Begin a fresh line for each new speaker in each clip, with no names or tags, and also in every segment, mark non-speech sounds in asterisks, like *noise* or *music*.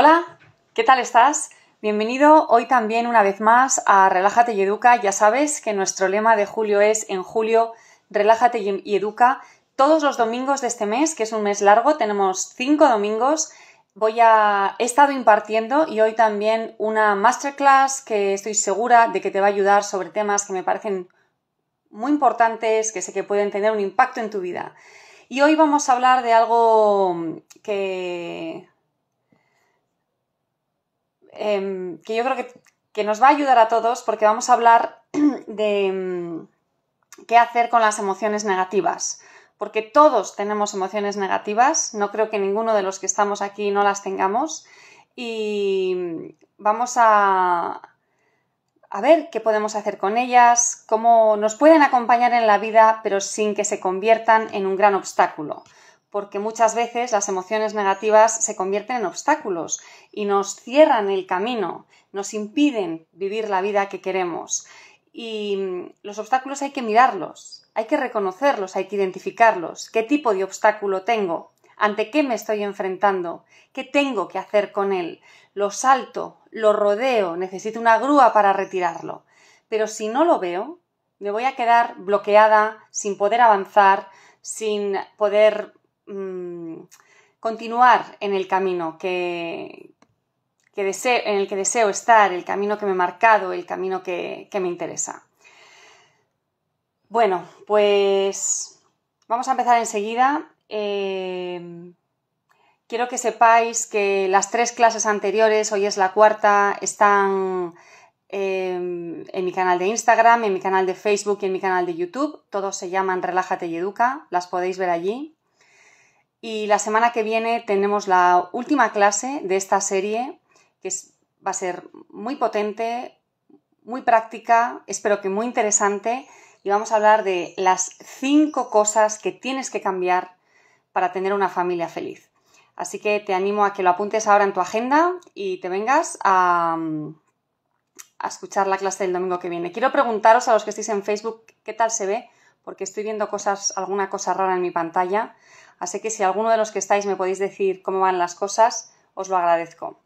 Hola, ¿qué tal estás? Bienvenido hoy también una vez más a Relájate y Educa. Ya sabes que nuestro lema de julio es en julio Relájate y Educa. Todos los domingos de este mes, que es un mes largo, tenemos cinco domingos. Voy a he estado impartiendo y hoy también una masterclass que estoy segura de que te va a ayudar sobre temas que me parecen muy importantes, que sé que pueden tener un impacto en tu vida. Y hoy vamos a hablar de algo que Em, que yo creo que, nos va a ayudar a todos porque vamos a hablar *clears throat* de em, qué hacer con las emociones negativas. Porque todos tenemos emociones negativas, no creo que ninguno de los que estamos aquí no las tengamos. Y vamos a, a ver qué podemos hacer con ellas, cómo nos pueden acompañar en la vida, pero sin que se conviertan en un gran obstáculo porque muchas veces las emociones negativas se convierten en obstáculos y nos cierran el camino, nos impiden vivir la vida que queremos. Y mm, los obstáculos hay que mirarlos, hay que reconocerlos, hay que identificarlos. ¿Qué tipo de obstáculo tengo? ¿Ante qué me estoy enfrentando? ¿Qué tengo que hacer con él? Lo salto, lo rodeo, necesito una grúa para retirarlo. Pero si no lo veo, me voy a quedar bloqueada, sin poder avanzar, sin poder Mm, continuar en el camino que, en el que deseo estar, el camino que me he marcado, el camino que, que me interesa. Bueno, pues vamos a empezar enseguida. Em, quiero que sepáis que las tres clases anteriores, hoy es la cuarta, están em, en mi canal de Instagram, en mi canal de Facebook y en mi canal de YouTube. Todos se llaman Relájate y Educa, las podéis ver allí. Y la semana que viene tenemos la última clase de esta serie, que va a ser muy potente, muy práctica, espero que muy interesante, y vamos a hablar de las cinco cosas que tienes que cambiar para tener una familia feliz. Así que te animo a que lo apuntes ahora en tu agenda y te vengas a, escuchar la clase del domingo que viene. Quiero preguntaros a los que estéis en Facebook qué tal se ve, porque estoy viendo cosas, alguna cosa rara en mi pantalla. Así que si alguno de los que estáis me podéis decir cómo van las cosas, os lo agradezco.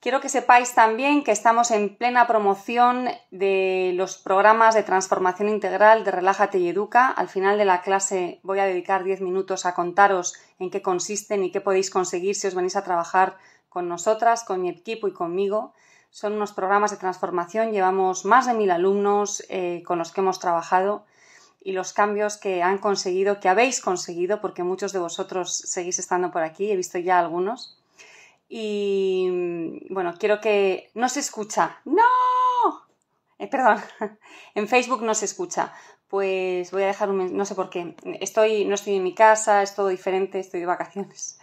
Quiero que sepáis también que estamos en plena promoción de los programas de transformación integral de Relájate y Educa. Al final de la clase voy a dedicar 10 minutos a contaros en qué consisten y qué podéis conseguir si os venís a trabajar con nosotras, con mi equipo y conmigo. Son unos programas de transformación, llevamos más de mil alumnos eh, con los que hemos trabajado y los cambios que han conseguido, que habéis conseguido, porque muchos de vosotros seguís estando por aquí, he visto ya algunos. Y bueno, quiero que no se escucha. ¡No! Eh, perdón, *laughs* en Facebook no se escucha. Pues voy a dejar un no sé por qué. Estoy, no estoy en mi casa, es todo diferente, estoy de vacaciones.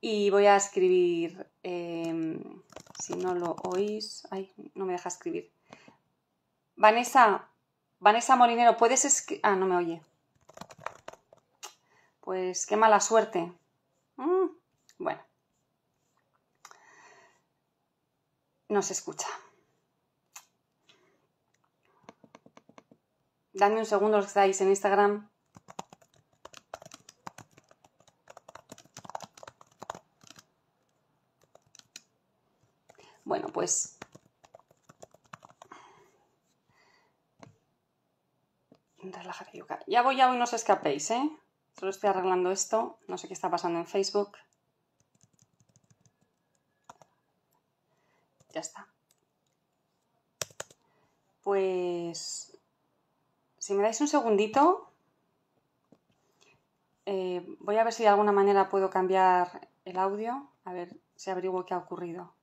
Y voy a escribir. Em, si no lo oís. Ay, no me deja escribir. Vanessa, Vanessa Molinero, ¿puedes escribir? Ah, no me oye. Pues qué mala suerte. Mm, bueno. No se escucha. Dame un segundo los que estáis en Instagram. Bueno, pues Ya voy, ya voy, no os escapéis, ¿eh? Solo estoy arreglando esto. No sé qué está pasando en Facebook. Ya está. Pues... Si me dais un segundito... Eh, voy a ver si de alguna manera puedo cambiar el audio. A ver si averiguo qué ha ocurrido.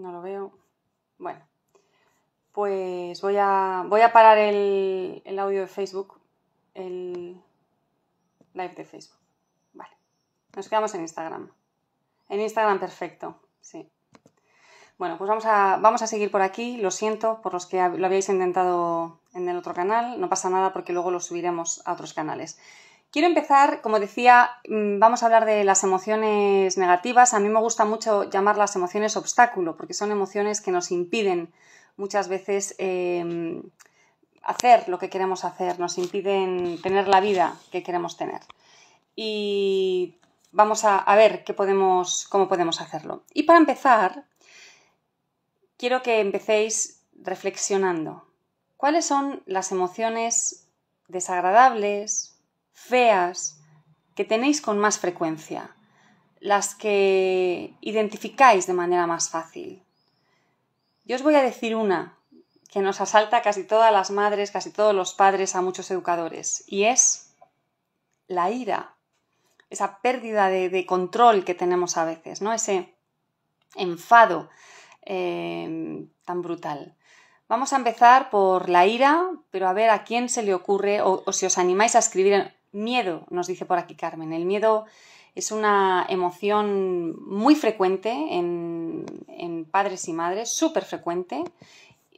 No lo veo. Bueno, pues voy a, voy a parar el, audio de Facebook, el live de Facebook. Vale, nos quedamos en Instagram. En Instagram, perfecto, sí. Bueno, pues vamos a, vamos a seguir por aquí. Lo siento por los que lo habíais intentado en el otro canal. No pasa nada porque luego lo subiremos a otros canales. Quiero empezar, como decía, mm, vamos a hablar de las emociones negativas. A mí me gusta mucho llamar las emociones obstáculo, porque son emociones que nos impiden muchas veces em, hacer lo que queremos hacer, nos impiden tener la vida que queremos tener. Y vamos a, ver qué cómo podemos hacerlo. Y para empezar, quiero que empecéis reflexionando. ¿Cuáles son las emociones desagradables, feas que tenéis con más frecuencia, las que identificáis de manera más fácil. Yo os voy a decir una que nos asalta casi todas las madres, casi todos los padres, a muchos educadores, y es la ira, esa pérdida de, control que tenemos a veces, ¿no? Ese enfado em, tan brutal. Vamos a empezar por la ira, pero a ver a quién se le ocurre o si os animáis a escribir Miedo, nos dice por aquí Carmen. El miedo es una emoción muy frecuente en, en padres y madres, súper frecuente.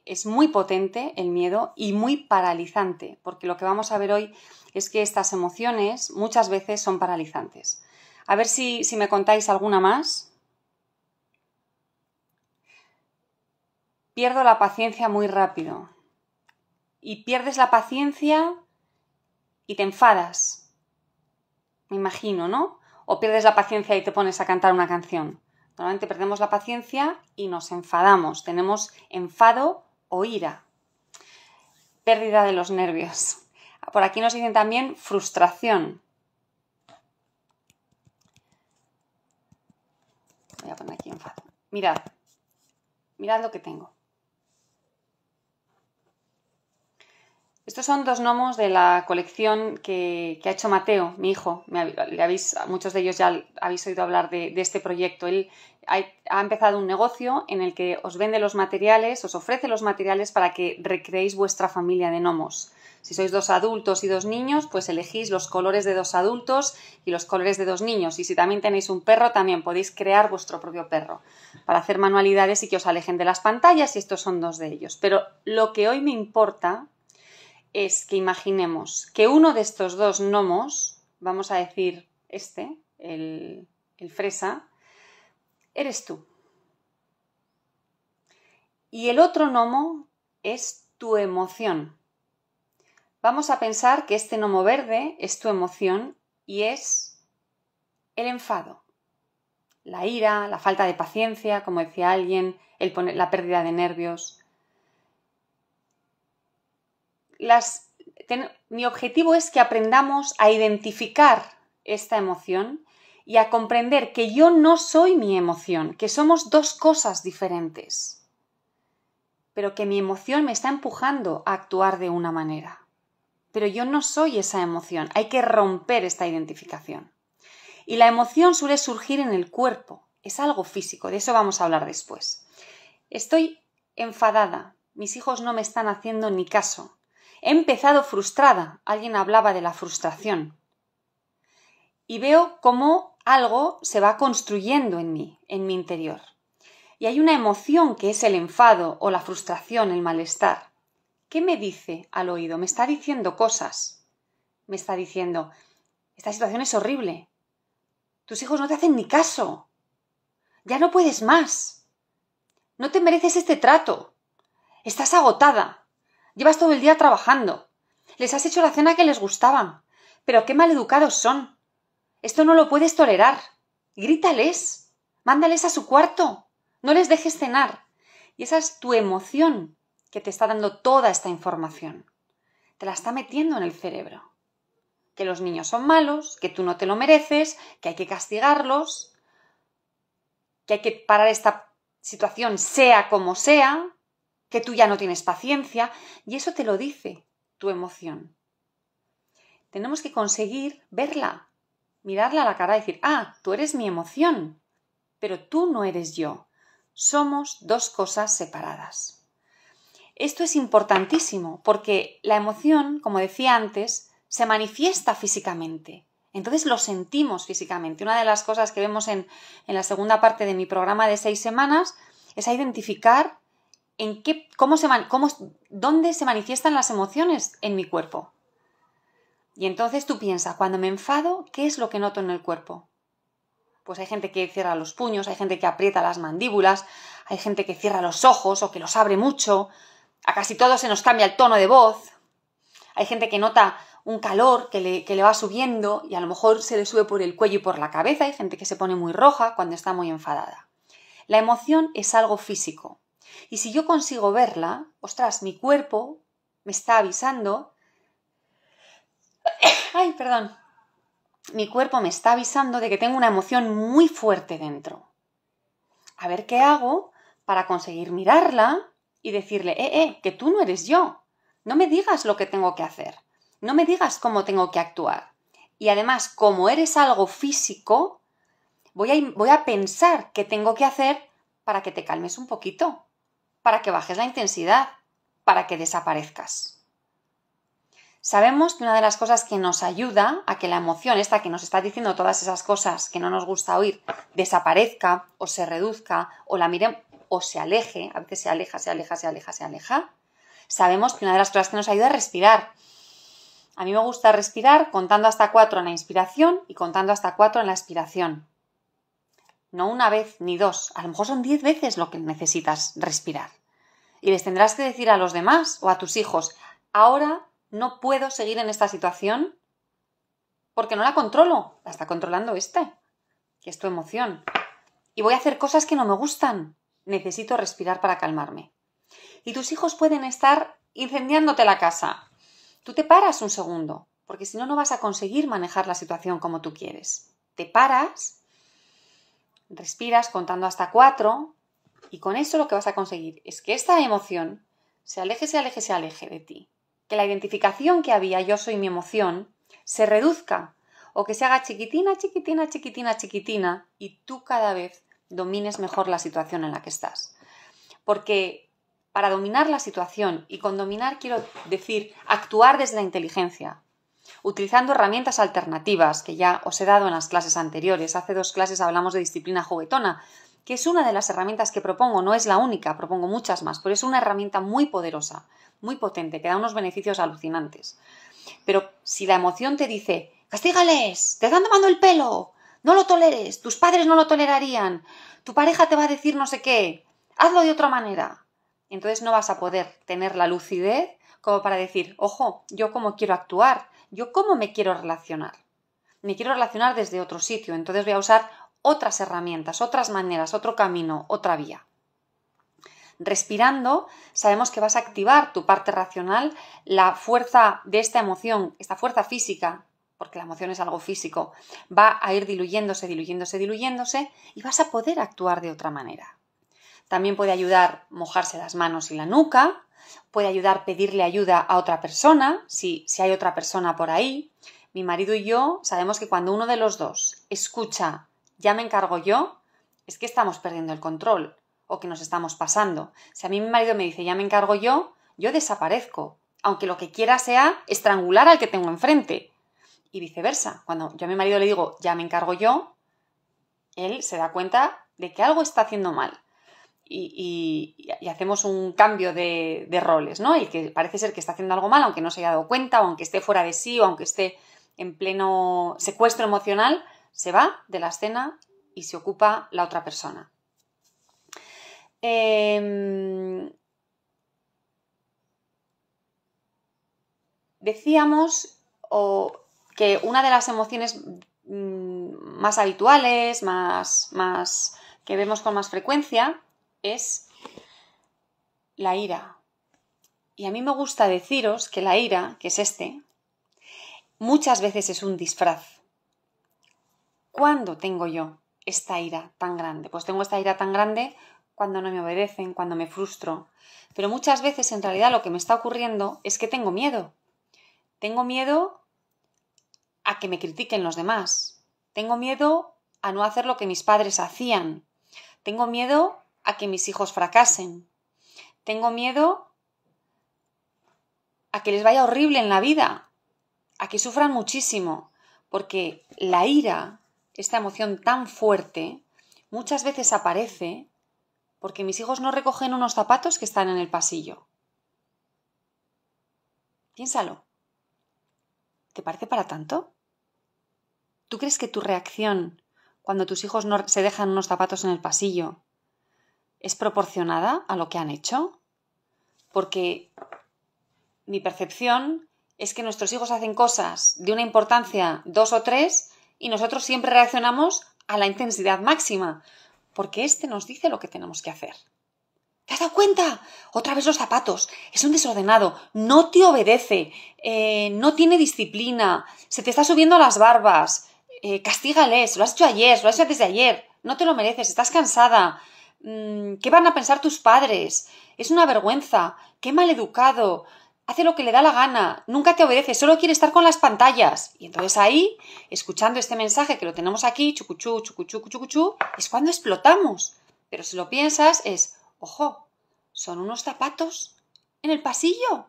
Es muy potente el miedo y muy paralizante, porque lo que vamos a ver hoy es que estas emociones muchas veces son paralizantes. A ver si, si me contáis alguna más. Pierdo la paciencia muy rápido. Y pierdes la paciencia y te enfadas. Me imagino, ¿no? O pierdes la paciencia y te pones a cantar una canción. Normalmente perdemos la paciencia y nos enfadamos. Tenemos enfado o ira. Pérdida de los nervios. Por aquí nos dicen también frustración. Voy a poner aquí enfado. Mirad. Mirad lo que tengo. Estos son dos gnomos de la colección que, ha hecho Mateo, mi hijo. muchos de ellos ya habéis oído hablar de, este proyecto. Él ha, ha, empezado un negocio en el que os vende los materiales, os ofrece los materiales para que recreéis vuestra familia de gnomos. Si sois dos adultos y dos niños, pues elegís los colores de dos adultos y los colores de dos niños. Y si también tenéis un perro, también podéis crear vuestro propio perro para hacer manualidades y que os alejen de las pantallas. Y estos son dos de ellos. Pero lo que hoy me importa es que imaginemos que uno de estos dos gnomos, vamos a decir este, el, el fresa, eres tú. Y el otro gnomo es tu emoción. Vamos a pensar que este gnomo verde es tu emoción y es el enfado, la ira, la falta de paciencia, como decía alguien, la pérdida de nervios mi objetivo es que aprendamos a identificar esta emoción y a comprender que yo no soy mi emoción, que somos dos cosas diferentes, pero que mi emoción me está empujando a actuar de una manera. Pero yo no soy esa emoción, hay que romper esta identificación. Y la emoción suele surgir en el cuerpo, es algo físico, de eso vamos a hablar después. Estoy enfadada, mis hijos no me están haciendo ni caso, He empezado frustrada. Alguien hablaba de la frustración. Y veo cómo algo se va construyendo en mí, en mi interior. Y hay una emoción que es el enfado o la frustración, el malestar. ¿Qué me dice al oído? Me está diciendo cosas. Me está diciendo, esta situación es horrible. Tus hijos no te hacen ni caso. Ya no puedes más. No te mereces este trato. Estás agotada. Llevas todo el día trabajando. Les has hecho la cena que les gustaba. Pero qué maleducados son. Esto no lo puedes tolerar. Grítales. Mándales a su cuarto. No les dejes cenar. Y esa es tu emoción que te está dando toda esta información. Te la está metiendo en el cerebro. Que los niños son malos, que tú no te lo mereces, que hay que castigarlos, que hay que parar esta situación sea como sea, que tú ya no tienes paciencia y eso te lo dice tu emoción. Tenemos que conseguir verla, mirarla a la cara y decir, ah, tú eres mi emoción, pero tú no eres yo. Somos dos cosas separadas. Esto es importantísimo porque la emoción, como decía antes, se manifiesta físicamente. Entonces lo sentimos físicamente. Una de las cosas que vemos en, la segunda parte de mi programa de seis semanas es a identificar cómo se, dónde se manifiestan las emociones en mi cuerpo. Y entonces tú piensas, cuando me enfado, ¿qué es lo que noto en el cuerpo? Pues hay gente que cierra los puños, hay gente que aprieta las mandíbulas, hay gente que cierra los ojos o que los abre mucho, a casi todos se nos cambia el tono de voz, hay gente que nota un calor que le, que le, va subiendo y a lo mejor se le sube por el cuello y por la cabeza, hay gente que se pone muy roja cuando está muy enfadada. La emoción es algo físico, y si yo consigo verla, ostras, mi cuerpo me está avisando. *coughs* Ay, perdón. Mi cuerpo me está avisando de que tengo una emoción muy fuerte dentro. A ver qué hago para conseguir mirarla y decirle, eh, eh, que tú no eres yo. No me digas lo que tengo que hacer. No me digas cómo tengo que actuar. Y además, como eres algo físico, voy a, voy a pensar qué tengo que hacer para que te calmes un poquito para que bajes la intensidad, para que desaparezcas. Sabemos que una de las cosas que nos ayuda a que la emoción, esta que nos está diciendo todas esas cosas que no nos gusta oír, desaparezca o se reduzca o la mire o se aleje, a veces se aleja, se aleja, se aleja, se aleja, sabemos que una de las cosas que nos ayuda es respirar. A mí me gusta respirar contando hasta cuatro en la inspiración y contando hasta cuatro en la expiración no una vez ni dos, a lo mejor son diez veces lo que necesitas respirar. Y les tendrás que decir a los demás o a tus hijos, ahora no puedo seguir en esta situación porque no la controlo, la está controlando este, que es tu emoción. Y voy a hacer cosas que no me gustan, necesito respirar para calmarme. Y tus hijos pueden estar incendiándote la casa. Tú te paras un segundo, porque si no, no vas a conseguir manejar la situación como tú quieres. Te paras respiras contando hasta cuatro y con eso lo que vas a conseguir es que esta emoción se aleje, se aleje, se aleje de ti. Que la identificación que había yo soy mi emoción se reduzca o que se haga chiquitina, chiquitina, chiquitina, chiquitina y tú cada vez domines mejor la situación en la que estás. Porque para dominar la situación, y con dominar quiero decir actuar desde la inteligencia, utilizando herramientas alternativas que ya os he dado en las clases anteriores. Hace dos clases hablamos de disciplina juguetona, que es una de las herramientas que propongo, no es la única, propongo muchas más, pero es una herramienta muy poderosa, muy potente, que da unos beneficios alucinantes. Pero si la emoción te dice, castígales, te están tomando el pelo, no lo toleres, tus padres no lo tolerarían, tu pareja te va a decir no sé qué, hazlo de otra manera, entonces no vas a poder tener la lucidez como para decir, ojo, yo cómo quiero actuar, yo cómo me quiero relacionar. Me quiero relacionar desde otro sitio, entonces voy a usar otras herramientas, otras maneras, otro camino, otra vía. Respirando, sabemos que vas a activar tu parte racional, la fuerza de esta emoción, esta fuerza física, porque la emoción es algo físico, va a ir diluyéndose, diluyéndose, diluyéndose y vas a poder actuar de otra manera. También puede ayudar mojarse las manos y la nuca, puede ayudar pedirle ayuda a otra persona, si, si hay otra persona por ahí. Mi marido y yo sabemos que cuando uno de los dos escucha, ya me encargo yo, es que estamos perdiendo el control o que nos estamos pasando. Si a mí mi marido me dice, ya me encargo yo, yo desaparezco, aunque lo que quiera sea estrangular al que tengo enfrente. Y viceversa, cuando yo a mi marido le digo, ya me encargo yo, él se da cuenta de que algo está haciendo mal y, hacemos un cambio de, roles, ¿no? El que parece ser que está haciendo algo mal, aunque no se haya dado cuenta, o aunque esté fuera de sí, o aunque esté en pleno secuestro emocional, se va de la escena y se ocupa la otra persona. Em, decíamos que una de las emociones mm, más habituales, más que vemos con más frecuencia, es la ira. Y a mí me gusta deciros que la ira, que es este, muchas veces es un disfraz. ¿Cuándo tengo yo esta ira tan grande? Pues tengo esta ira tan grande cuando no me obedecen, cuando me frustro. Pero muchas veces en realidad lo que me está ocurriendo es que tengo miedo. Tengo miedo a que me critiquen los demás. Tengo miedo a no hacer lo que mis padres hacían. Tengo miedo a que mis hijos fracasen. Tengo miedo a que les vaya horrible en la vida, a que sufran muchísimo, porque la ira, esta emoción tan fuerte, muchas veces aparece porque mis hijos no recogen unos zapatos que están en el pasillo. Piénsalo. ¿Te parece para tanto? ¿Tú crees que tu reacción cuando tus hijos no se dejan unos zapatos en el pasillo es proporcionada a lo que han hecho? Porque mi percepción es que nuestros hijos hacen cosas de una importancia dos o tres y nosotros siempre reaccionamos a la intensidad máxima, porque este nos dice lo que tenemos que hacer. ¿Te has dado cuenta? Otra vez los zapatos. Es un desordenado. No te obedece. Eh, no tiene disciplina. Se te está subiendo las barbas. Eh, castígales. Lo has hecho ayer. Lo has hecho desde ayer. No te lo mereces. Estás cansada. Mm, ¿Qué van a pensar tus padres? Es una vergüenza. Qué mal educado. Hace lo que le da la gana. Nunca te obedece. Solo quiere estar con las pantallas. Y entonces ahí, escuchando este mensaje que lo tenemos aquí, chucuchú, chucuchú, chucuchú, es cuando explotamos. Pero si lo piensas, es, ojo, son unos zapatos en el pasillo.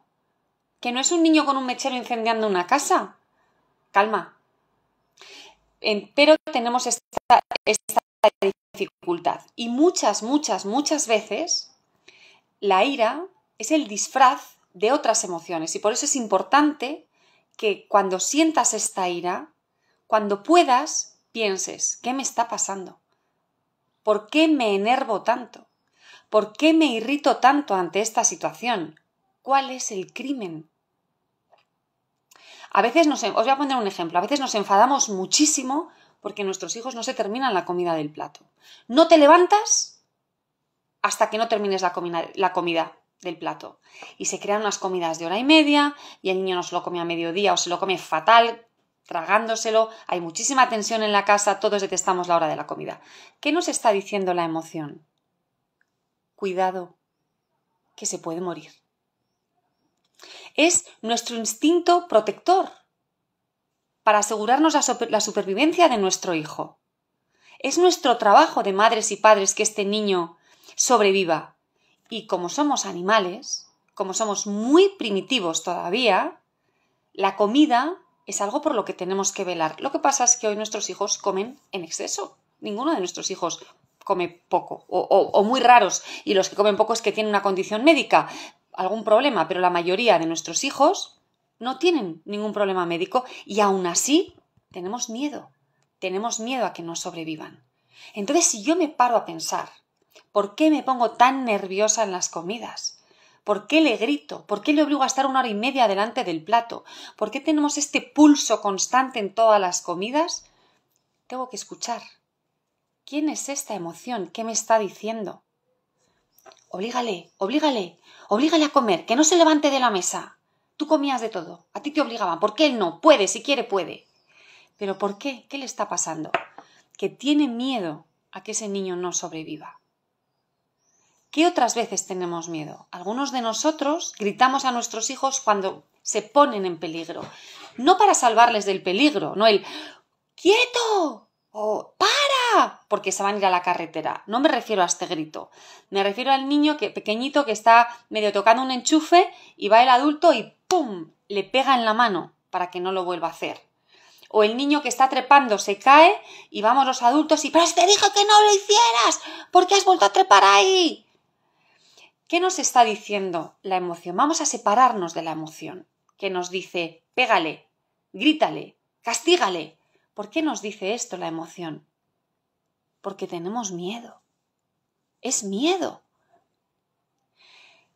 Que no es un niño con un mechero incendiando una casa. Calma. Em, pero tenemos esta, esta dificultad. Y muchas, muchas, muchas veces la ira es el disfraz de otras emociones y por eso es importante que cuando sientas esta ira, cuando puedas, pienses, ¿qué me está pasando? ¿Por qué me enervo tanto? ¿Por qué me irrito tanto ante esta situación? ¿Cuál es el crimen? A veces nos, os voy a poner un ejemplo, a veces nos enfadamos muchísimo porque nuestros hijos no se terminan la comida del plato. No te levantas hasta que no termines la, comida, del plato. Y se crean unas comidas de hora y media y el niño no se lo come a mediodía o se lo come fatal, tragándoselo. Hay muchísima tensión en la casa, todos detestamos la hora de la comida. ¿Qué nos está diciendo la emoción? Cuidado, que se puede morir. Es nuestro instinto protector para asegurarnos la, supervivencia de nuestro hijo. Es nuestro trabajo de madres y padres que este niño sobreviva. Y como somos animales, como somos muy primitivos todavía, la comida es algo por lo que tenemos que velar. Lo que pasa es que hoy nuestros hijos comen en exceso. Ninguno de nuestros hijos come poco o, muy raros. Y los que comen poco es que tienen una condición médica, algún problema, pero la mayoría de nuestros hijos no tienen ningún problema médico y aún así tenemos miedo tenemos miedo a que no sobrevivan. Entonces, si yo me paro a pensar, ¿por qué me pongo tan nerviosa en las comidas? ¿Por qué le grito? ¿Por qué le obligo a estar una hora y media delante del plato? ¿Por qué tenemos este pulso constante en todas las comidas? Tengo que escuchar. ¿Quién es esta emoción? ¿Qué me está diciendo? Oblígale, oblígale, oblígale a comer, que no se levante de la mesa. Tú comías de todo, a ti te obligaban, ¿por qué él no? Puede, si quiere, puede. ¿Pero por qué? ¿Qué le está pasando? Que tiene miedo a que ese niño no sobreviva. ¿Qué otras veces tenemos miedo? Algunos de nosotros gritamos a nuestros hijos cuando se ponen en peligro. No para salvarles del peligro, no el quieto o para, porque se van a ir a la carretera. No me refiero a este grito. Me refiero al niño que, pequeñito que está medio tocando un enchufe y va el adulto y ¡pum! le pega en la mano para que no lo vuelva a hacer o el niño que está trepando se cae y vamos los adultos y pero te dijo que no lo hicieras, ¿por qué has vuelto a trepar ahí? ¿Qué nos está diciendo la emoción? Vamos a separarnos de la emoción que nos dice pégale, grítale, castígale. ¿Por qué nos dice esto la emoción? Porque tenemos miedo. Es miedo.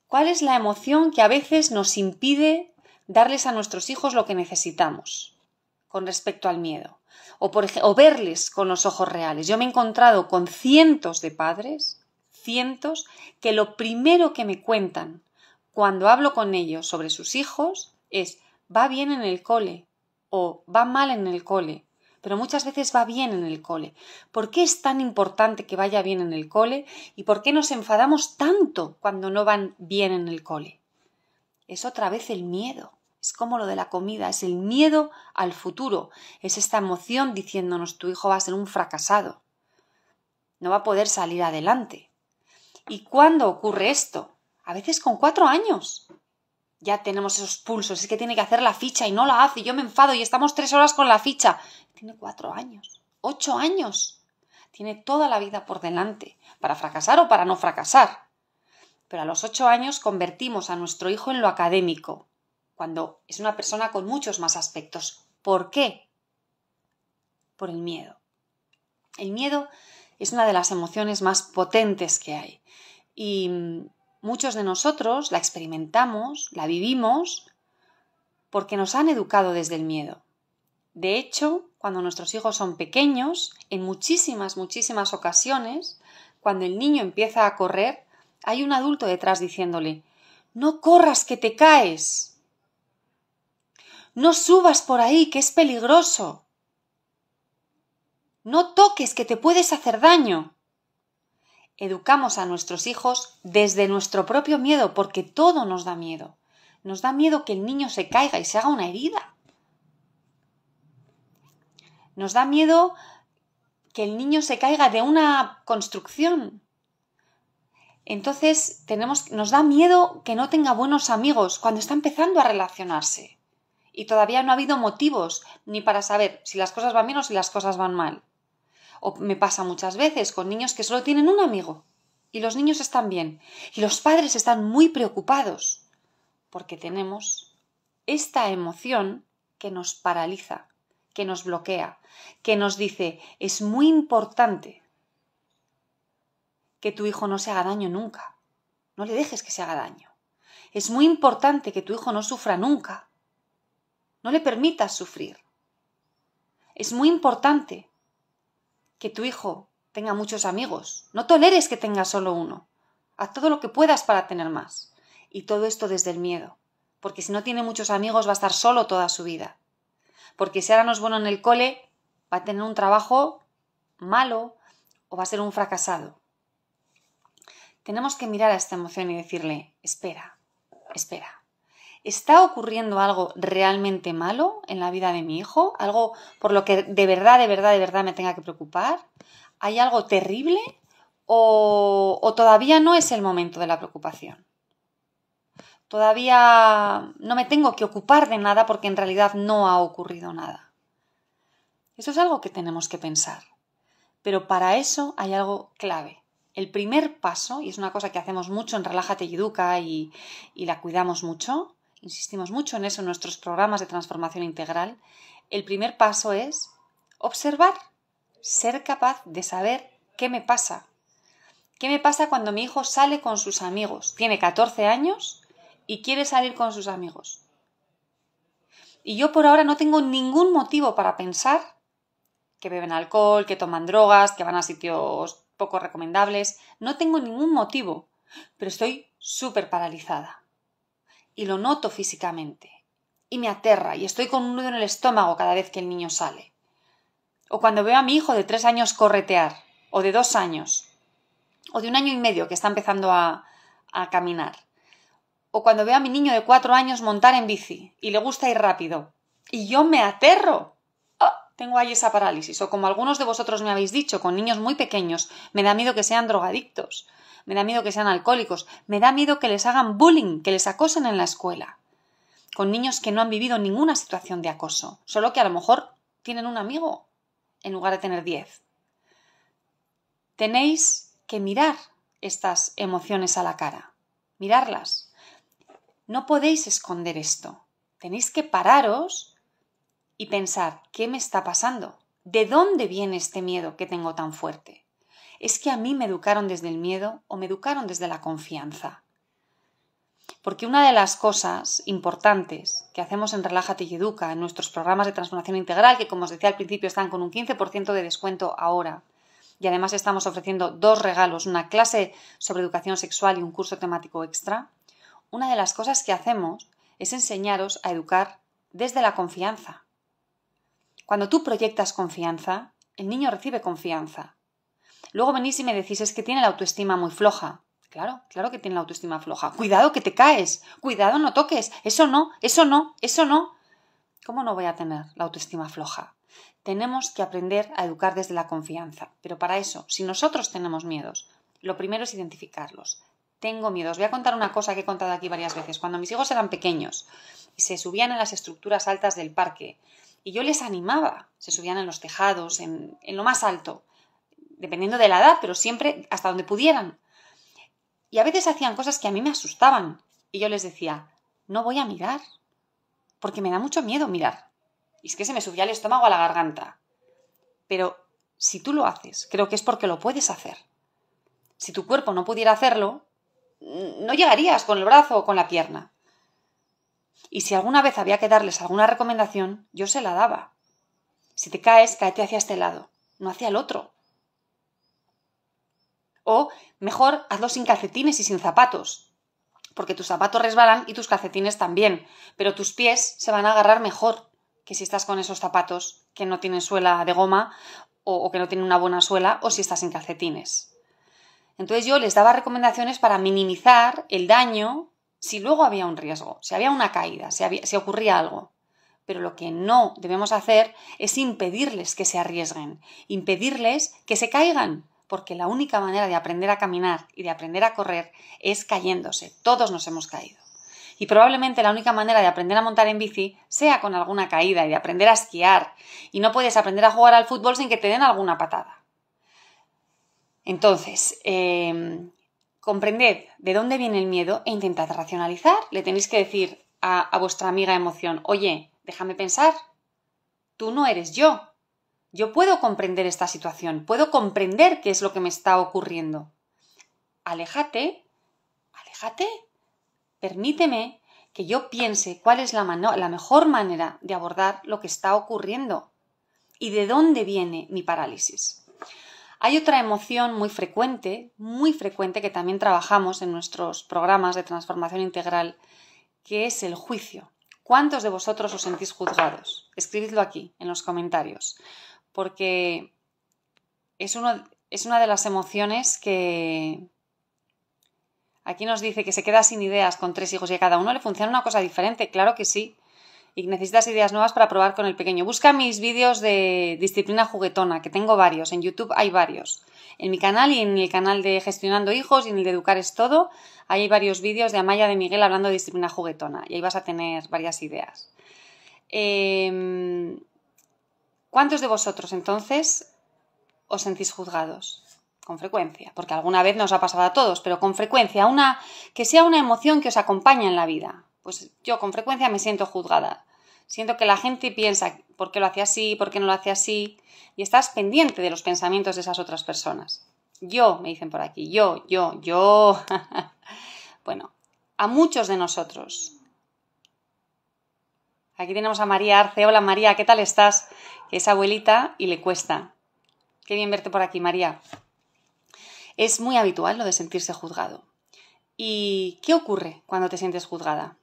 ¿Cuál es la emoción que a veces nos impide darles a nuestros hijos lo que necesitamos? con respecto al miedo o, por, o verles con los ojos reales. Yo me he encontrado con cientos de padres, cientos, que lo primero que me cuentan cuando hablo con ellos sobre sus hijos es va bien en el cole o va mal en el cole, pero muchas veces va bien en el cole. ¿Por qué es tan importante que vaya bien en el cole y por qué nos enfadamos tanto cuando no van bien en el cole? Es otra vez el miedo. Es como lo de la comida, es el miedo al futuro, es esta emoción diciéndonos tu hijo va a ser un fracasado, no va a poder salir adelante. ¿Y cuándo ocurre esto? A veces con cuatro años. Ya tenemos esos pulsos, es que tiene que hacer la ficha y no la hace, y yo me enfado y estamos tres horas con la ficha. Tiene cuatro años, ocho años. Tiene toda la vida por delante, para fracasar o para no fracasar. Pero a los ocho años convertimos a nuestro hijo en lo académico, cuando es una persona con muchos más aspectos. ¿Por qué? Por el miedo. El miedo es una de las emociones más potentes que hay y muchos de nosotros la experimentamos, la vivimos, porque nos han educado desde el miedo. De hecho, cuando nuestros hijos son pequeños, en muchísimas, muchísimas ocasiones, cuando el niño empieza a correr, hay un adulto detrás diciéndole, no corras que te caes. No subas por ahí, que es peligroso. No toques, que te puedes hacer daño. Educamos a nuestros hijos desde nuestro propio miedo, porque todo nos da miedo. Nos da miedo que el niño se caiga y se haga una herida. Nos da miedo que el niño se caiga de una construcción. Entonces tenemos, nos da miedo que no tenga buenos amigos cuando está empezando a relacionarse y todavía no ha habido motivos ni para saber si las cosas van bien o si las cosas van mal. O me pasa muchas veces con niños que solo tienen un amigo y los niños están bien y los padres están muy preocupados porque tenemos esta emoción que nos paraliza, que nos bloquea, que nos dice es muy importante que tu hijo no se haga daño nunca, no le dejes que se haga daño. Es muy importante que tu hijo no sufra nunca. No le permitas sufrir. Es muy importante que tu hijo tenga muchos amigos. No toleres que tenga solo uno. Haz todo lo que puedas para tener más. Y todo esto desde el miedo. Porque si no tiene muchos amigos va a estar solo toda su vida. Porque si ahora no es bueno en el cole, va a tener un trabajo malo o va a ser un fracasado. Tenemos que mirar a esta emoción y decirle, espera, espera. ¿Está ocurriendo algo realmente malo en la vida de mi hijo? ¿Algo por lo que de verdad, de verdad, de verdad me tenga que preocupar? ¿Hay algo terrible? ¿O, todavía no es el momento de la preocupación? Todavía no me tengo que ocupar de nada porque en realidad no ha ocurrido nada. Eso es algo que tenemos que pensar. Pero para eso hay algo clave. El primer paso, y es una cosa que hacemos mucho en Relájate y Educa y, y la cuidamos mucho, insistimos mucho en eso en nuestros programas de transformación integral, el primer paso es observar, ser capaz de saber qué me pasa. ¿Qué me pasa cuando mi hijo sale con sus amigos? Tiene 14 años y quiere salir con sus amigos. Y yo por ahora no tengo ningún motivo para pensar que beben alcohol, que toman drogas, que van a sitios poco recomendables. No tengo ningún motivo, pero estoy súper paralizada y lo noto físicamente. Y me aterra y estoy con un nudo en el estómago cada vez que el niño sale. O cuando veo a mi hijo de tres años corretear, o de dos años, o de un año y medio que está empezando a, a caminar. O cuando veo a mi niño de cuatro años montar en bici y le gusta ir rápido. Y yo me aterro. ¡Ah! tengo ahí esa parálisis. O como algunos de vosotros me habéis dicho, con niños muy pequeños, me da miedo que sean drogadictos me da miedo que sean alcohólicos, me da miedo que les hagan bullying, que les acosen en la escuela, con niños que no han vivido ninguna situación de acoso, solo que a lo mejor tienen un amigo en lugar de tener diez. Tenéis que mirar estas emociones a la cara, mirarlas. No podéis esconder esto. Tenéis que pararos y pensar, ¿qué me está pasando? ¿De dónde viene este miedo que tengo tan fuerte? es que a mí me educaron desde el miedo o me educaron desde la confianza. Porque una de las cosas importantes que hacemos en Relájate y Educa, en nuestros programas de transformación integral, que como os decía al principio están con un 15% de descuento ahora, y además estamos ofreciendo dos regalos, una clase sobre educación sexual y un curso temático extra, una de las cosas que hacemos es enseñaros a educar desde la confianza. Cuando tú proyectas confianza, el niño recibe confianza. Luego venís y me decís, es que tiene la autoestima muy floja. Claro, claro que tiene la autoestima floja. Cuidado que te caes, cuidado no toques, eso no, eso no, eso no. ¿Cómo no voy a tener la autoestima floja? Tenemos que aprender a educar desde la confianza, pero para eso, si nosotros tenemos miedos, lo primero es identificarlos. Tengo miedos. Voy a contar una cosa que he contado aquí varias veces. Cuando mis hijos eran pequeños y se subían en las estructuras altas del parque, y yo les animaba, se subían en los tejados, en lo más alto, dependiendo de la edad, pero siempre hasta donde pudieran. Y a veces hacían cosas que a mí me asustaban. Y yo les decía, no voy a mirar, porque me da mucho miedo mirar. Y es que se me subía el estómago a la garganta. Pero si tú lo haces, creo que es porque lo puedes hacer. Si tu cuerpo no pudiera hacerlo, no llegarías con el brazo o con la pierna. Y si alguna vez había que darles alguna recomendación, yo se la daba. Si te caes, cáete hacia este lado, no hacia el otro. O mejor, hazlo sin calcetines y sin zapatos, porque tus zapatos resbalan y tus calcetines también, pero tus pies se van a agarrar mejor que si estás con esos zapatos que no tienen suela de goma o, que no tienen una buena suela o si estás sin calcetines. Entonces yo les daba recomendaciones para minimizar el daño si luego había un riesgo, si había una caída, si, si, ocurría algo. Pero lo que no debemos hacer es impedirles que se arriesguen, impedirles que se caigan, porque la única manera de aprender a caminar y de aprender a correr es cayéndose. Todos nos hemos caído. Y probablemente la única manera de aprender a montar en bici sea con alguna caída y de aprender a esquiar. Y no puedes aprender a jugar al fútbol sin que te den alguna patada. Entonces, em, comprended de dónde viene el miedo e intentad racionalizar. Le tenéis que decir a, a vuestra amiga emoción, oye, déjame pensar, tú no eres yo, yo puedo comprender esta situación, puedo comprender qué es lo que me está ocurriendo. Aléjate, aléjate, permíteme que yo piense cuál es la, mejor manera de abordar lo que está ocurriendo y de dónde viene mi parálisis. Hay otra emoción muy frecuente, muy frecuente que también trabajamos en nuestros programas de transformación integral, que es el juicio. ¿Cuántos de vosotros os sentís juzgados? Escribidlo aquí, en los comentarios porque es, es una de las emociones que... Aquí nos dice que se queda sin ideas con tres hijos y a cada uno le funciona una cosa diferente, claro que sí. Y necesitas ideas nuevas para probar con el pequeño. Busca mis vídeos de disciplina juguetona, que tengo varios. En YouTube hay varios. En mi canal y en el canal de Gestionando Hijos y en el de Educar es Todo, hay varios vídeos de Amaya de Miguel hablando de disciplina juguetona. Y ahí vas a tener varias ideas. Eh, ¿Cuántos de vosotros entonces os sentís juzgados? Con frecuencia, porque alguna vez nos ha pasado a todos, pero con frecuencia, una, que sea una emoción que os acompaña en la vida. Pues yo con frecuencia me siento juzgada. Siento que la gente piensa por qué lo hace así, por qué no lo hace así, y estás pendiente de los pensamientos de esas otras personas. Yo, me dicen por aquí, yo, yo, yo. *laughs* bueno, a muchos de nosotros. Aquí tenemos a María Arce. Hola María, ¿qué tal estás? es abuelita y le cuesta. Qué bien verte por aquí, María. Es muy habitual lo de sentirse juzgado. ¿Y qué ocurre cuando te sientes juzgada?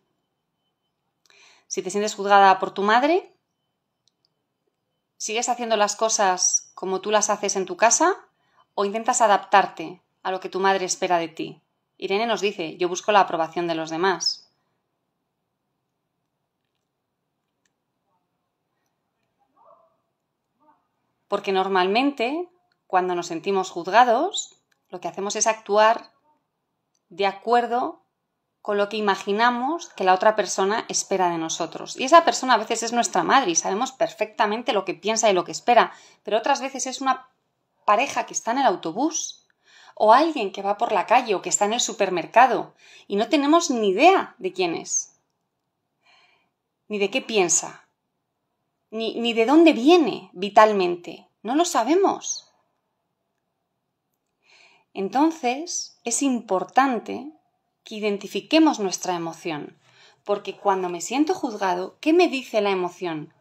Si te sientes juzgada por tu madre, ¿sigues haciendo las cosas como tú las haces en tu casa o intentas adaptarte a lo que tu madre espera de ti? Irene nos dice, yo busco la aprobación de los demás. Porque normalmente, cuando nos sentimos juzgados, lo que hacemos es actuar de acuerdo con lo que imaginamos que la otra persona espera de nosotros. Y esa persona a veces es nuestra madre y sabemos perfectamente lo que piensa y lo que espera, pero otras veces es una pareja que está en el autobús o alguien que va por la calle o que está en el supermercado y no tenemos ni idea de quién es, ni de qué piensa, ni, de dónde viene vitalmente. No lo sabemos. Entonces, es importante que identifiquemos nuestra emoción, porque cuando me siento juzgado, ¿qué me dice la emoción?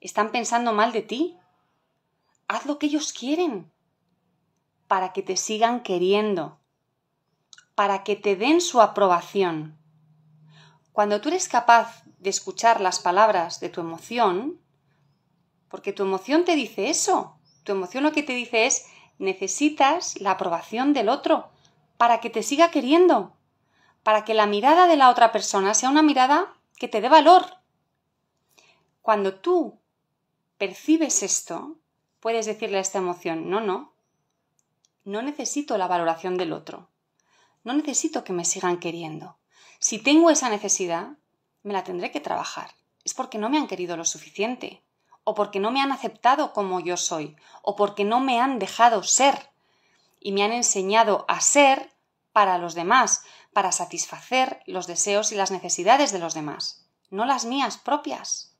Están pensando mal de ti. Haz lo que ellos quieren para que te sigan queriendo, para que te den su aprobación. Cuando tú eres capaz de escuchar las palabras de tu emoción, porque tu emoción te dice eso. Tu emoción lo que te dice es necesitas la aprobación del otro para que te siga queriendo, para que la mirada de la otra persona sea una mirada que te dé valor. Cuando tú percibes esto, puedes decirle a esta emoción, no, no, no necesito la valoración del otro, no necesito que me sigan queriendo. Si tengo esa necesidad, me la tendré que trabajar. Es porque no me han querido lo suficiente o porque no me han aceptado como yo soy, o porque no me han dejado ser y me han enseñado a ser para los demás, para satisfacer los deseos y las necesidades de los demás, no las mías propias.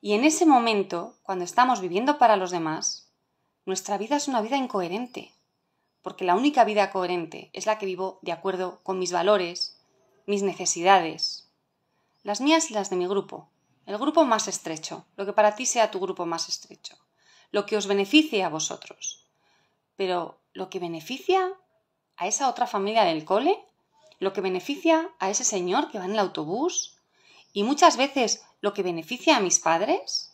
Y en ese momento, cuando estamos viviendo para los demás, nuestra vida es una vida incoherente, porque la única vida coherente es la que vivo de acuerdo con mis valores, mis necesidades, las mías y las de mi grupo, el grupo más estrecho, lo que para ti sea tu grupo más estrecho, lo que os beneficie a vosotros. Pero lo que beneficia a esa otra familia del cole, lo que beneficia a ese señor que va en el autobús y muchas veces lo que beneficia a mis padres,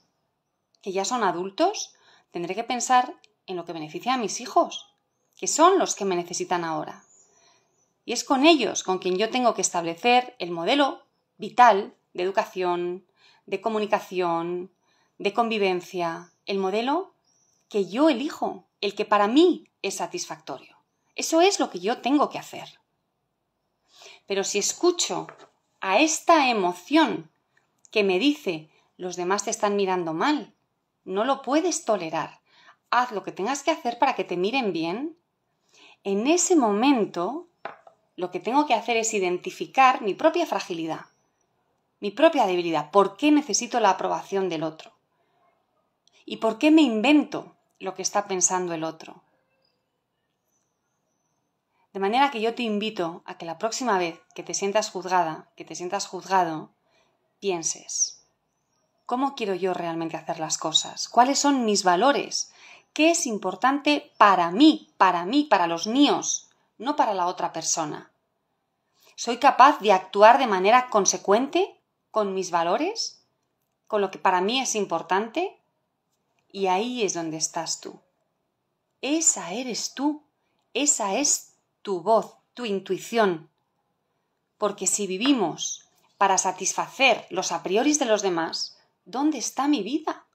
que ya son adultos, tendré que pensar en lo que beneficia a mis hijos, que son los que me necesitan ahora. Y es con ellos con quien yo tengo que establecer el modelo vital de educación, de comunicación, de convivencia, el modelo que yo elijo, el que para mí es satisfactorio. Eso es lo que yo tengo que hacer. Pero si escucho a esta emoción que me dice los demás te están mirando mal, no lo puedes tolerar, haz lo que tengas que hacer para que te miren bien, en ese momento lo que tengo que hacer es identificar mi propia fragilidad mi propia debilidad, por qué necesito la aprobación del otro y por qué me invento lo que está pensando el otro. De manera que yo te invito a que la próxima vez que te sientas juzgada, que te sientas juzgado, pienses, ¿cómo quiero yo realmente hacer las cosas? ¿Cuáles son mis valores? ¿Qué es importante para mí, para mí, para los míos, no para la otra persona? ¿Soy capaz de actuar de manera consecuente con mis valores, con lo que para mí es importante, y ahí es donde estás tú. Esa eres tú, esa es tu voz, tu intuición. Porque si vivimos para satisfacer los a priori de los demás, ¿dónde está mi vida?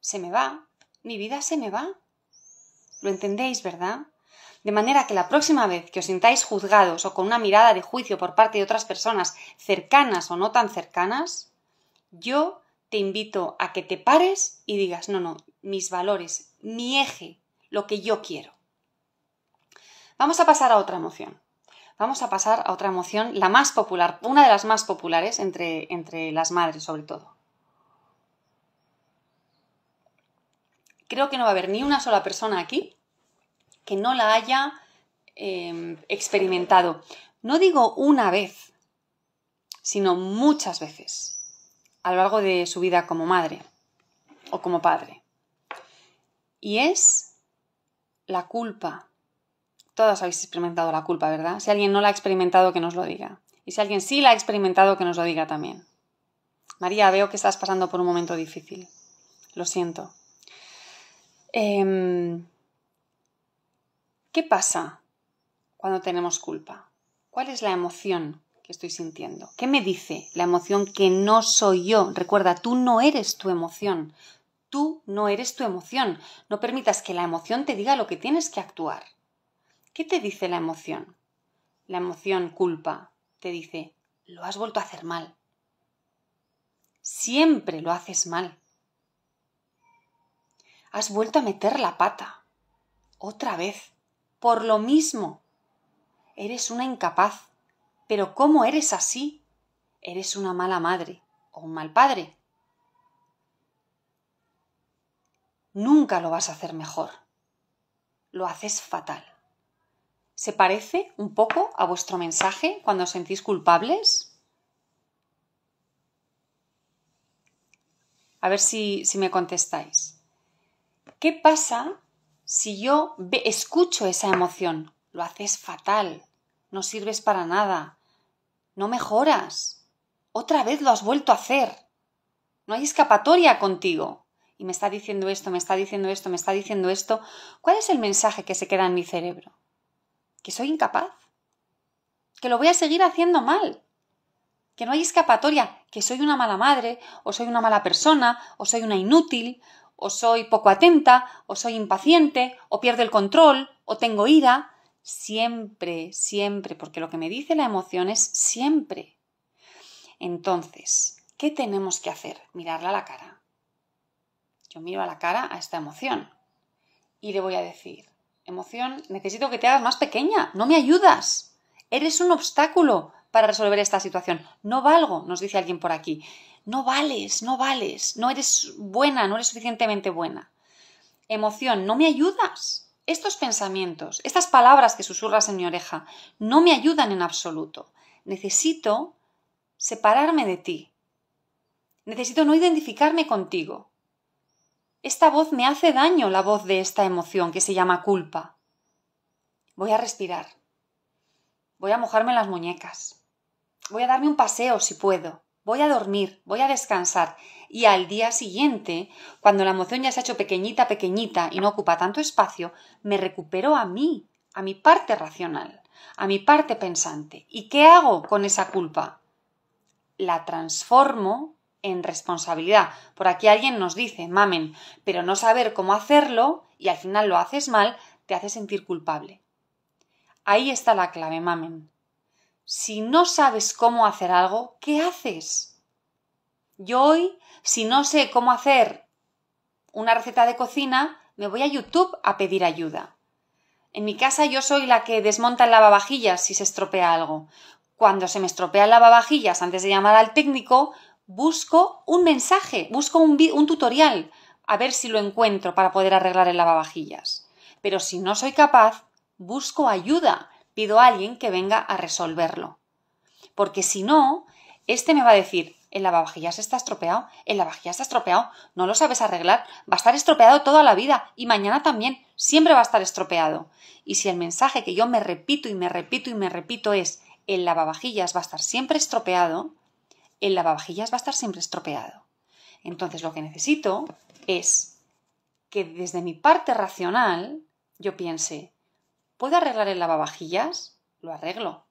Se me va, mi vida se me va. ¿Lo entendéis, verdad? de manera que la próxima vez que os sintáis juzgados o con una mirada de juicio por parte de otras personas cercanas o no tan cercanas, yo te invito a que te pares y digas, no, no, mis valores, mi eje, lo que yo quiero. Vamos a pasar a otra emoción. Vamos a pasar a otra emoción, la más popular, una de las más populares entre, entre las madres sobre todo. Creo que no va a haber ni una sola persona aquí que no la haya em, experimentado. No digo una vez, sino muchas veces a lo largo de su vida como madre o como padre. Y es la culpa. Todos habéis experimentado la culpa, ¿verdad? Si alguien no la ha experimentado, que nos lo diga. Y si alguien sí la ha experimentado, que nos lo diga también. María, veo que estás pasando por un momento difícil. Lo siento. Em, ¿Qué pasa cuando tenemos culpa? ¿Cuál es la emoción que estoy sintiendo? ¿Qué me dice la emoción que no soy yo? Recuerda, tú no eres tu emoción. Tú no eres tu emoción. No permitas que la emoción te diga lo que tienes que actuar. ¿Qué te dice la emoción? La emoción culpa te dice, lo has vuelto a hacer mal. Siempre lo haces mal. Has vuelto a meter la pata. Otra vez por lo mismo. Eres una incapaz. Pero ¿cómo eres así? Eres una mala madre o un mal padre. Nunca lo vas a hacer mejor. Lo haces fatal. ¿Se parece un poco a vuestro mensaje cuando os sentís culpables? A ver si, si me contestáis. ¿Qué pasa si yo escucho esa emoción, lo haces fatal, no sirves para nada, no mejoras, otra vez lo has vuelto a hacer, no hay escapatoria contigo. Y me está diciendo esto, me está diciendo esto, me está diciendo esto. ¿Cuál es el mensaje que se queda en mi cerebro? ¿Que soy incapaz? ¿Que lo voy a seguir haciendo mal? ¿Que no hay escapatoria? ¿Que soy una mala madre? ¿O soy una mala persona? ¿O soy una inútil? o soy poco atenta, o soy impaciente, o pierdo el control, o tengo ira. Siempre, siempre, porque lo que me dice la emoción es siempre. Entonces, ¿qué tenemos que hacer? Mirarla a la cara. Yo miro a la cara a esta emoción y le voy a decir, emoción, necesito que te hagas más pequeña, no me ayudas, eres un obstáculo para resolver esta situación, no valgo, nos dice alguien por aquí no vales, no vales, no eres buena, no eres suficientemente buena. Emoción, no me ayudas. Estos pensamientos, estas palabras que susurras en mi oreja, no me ayudan en absoluto. Necesito separarme de ti. Necesito no identificarme contigo. Esta voz me hace daño, la voz de esta emoción que se llama culpa. Voy a respirar. Voy a mojarme las muñecas. Voy a darme un paseo si puedo voy a dormir, voy a descansar. Y al día siguiente, cuando la emoción ya se ha hecho pequeñita, pequeñita y no ocupa tanto espacio, me recupero a mí, a mi parte racional, a mi parte pensante. ¿Y qué hago con esa culpa? La transformo en responsabilidad. Por aquí alguien nos dice, mamen, pero no saber cómo hacerlo y al final lo haces mal, te hace sentir culpable. Ahí está la clave, mamen. Si no sabes cómo hacer algo, ¿qué haces? Yo hoy, si no sé cómo hacer una receta de cocina, me voy a YouTube a pedir ayuda. En mi casa yo soy la que desmonta el lavavajillas si se estropea algo. Cuando se me estropea el lavavajillas, antes de llamar al técnico, busco un mensaje, busco un, tutorial, a ver si lo encuentro para poder arreglar el lavavajillas. Pero si no soy capaz, busco ayuda pido a alguien que venga a resolverlo. Porque si no, este me va a decir, el lavavajillas está estropeado, el lavavajillas está estropeado, no lo sabes arreglar, va a estar estropeado toda la vida y mañana también, siempre va a estar estropeado. Y si el mensaje que yo me repito y me repito y me repito es, el lavavajillas va a estar siempre estropeado, el lavavajillas va a estar siempre estropeado. Entonces lo que necesito es que desde mi parte racional yo piense, ¿Puedo arreglar el lavavajillas? Lo arreglo.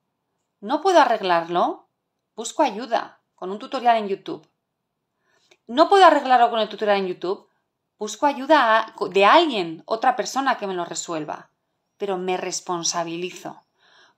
¿No puedo arreglarlo? Busco ayuda con un tutorial en YouTube. ¿No puedo arreglarlo con el tutorial en YouTube? Busco ayuda de alguien, otra persona que me lo resuelva. Pero me responsabilizo.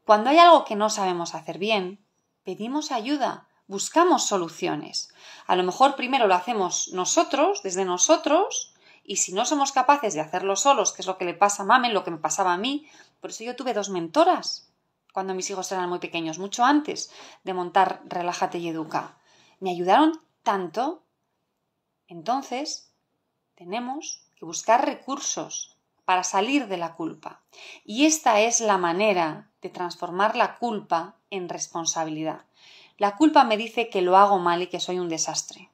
Cuando hay algo que no sabemos hacer bien, pedimos ayuda, buscamos soluciones. A lo mejor primero lo hacemos nosotros, desde nosotros, y si no somos capaces de hacerlo solos, que es lo que le pasa a Mame, lo que me pasaba a mí, por eso yo tuve dos mentoras cuando mis hijos eran muy pequeños, mucho antes de montar Relájate y Educa. Me ayudaron tanto. Entonces, tenemos que buscar recursos para salir de la culpa. Y esta es la manera de transformar la culpa en responsabilidad. La culpa me dice que lo hago mal y que soy un desastre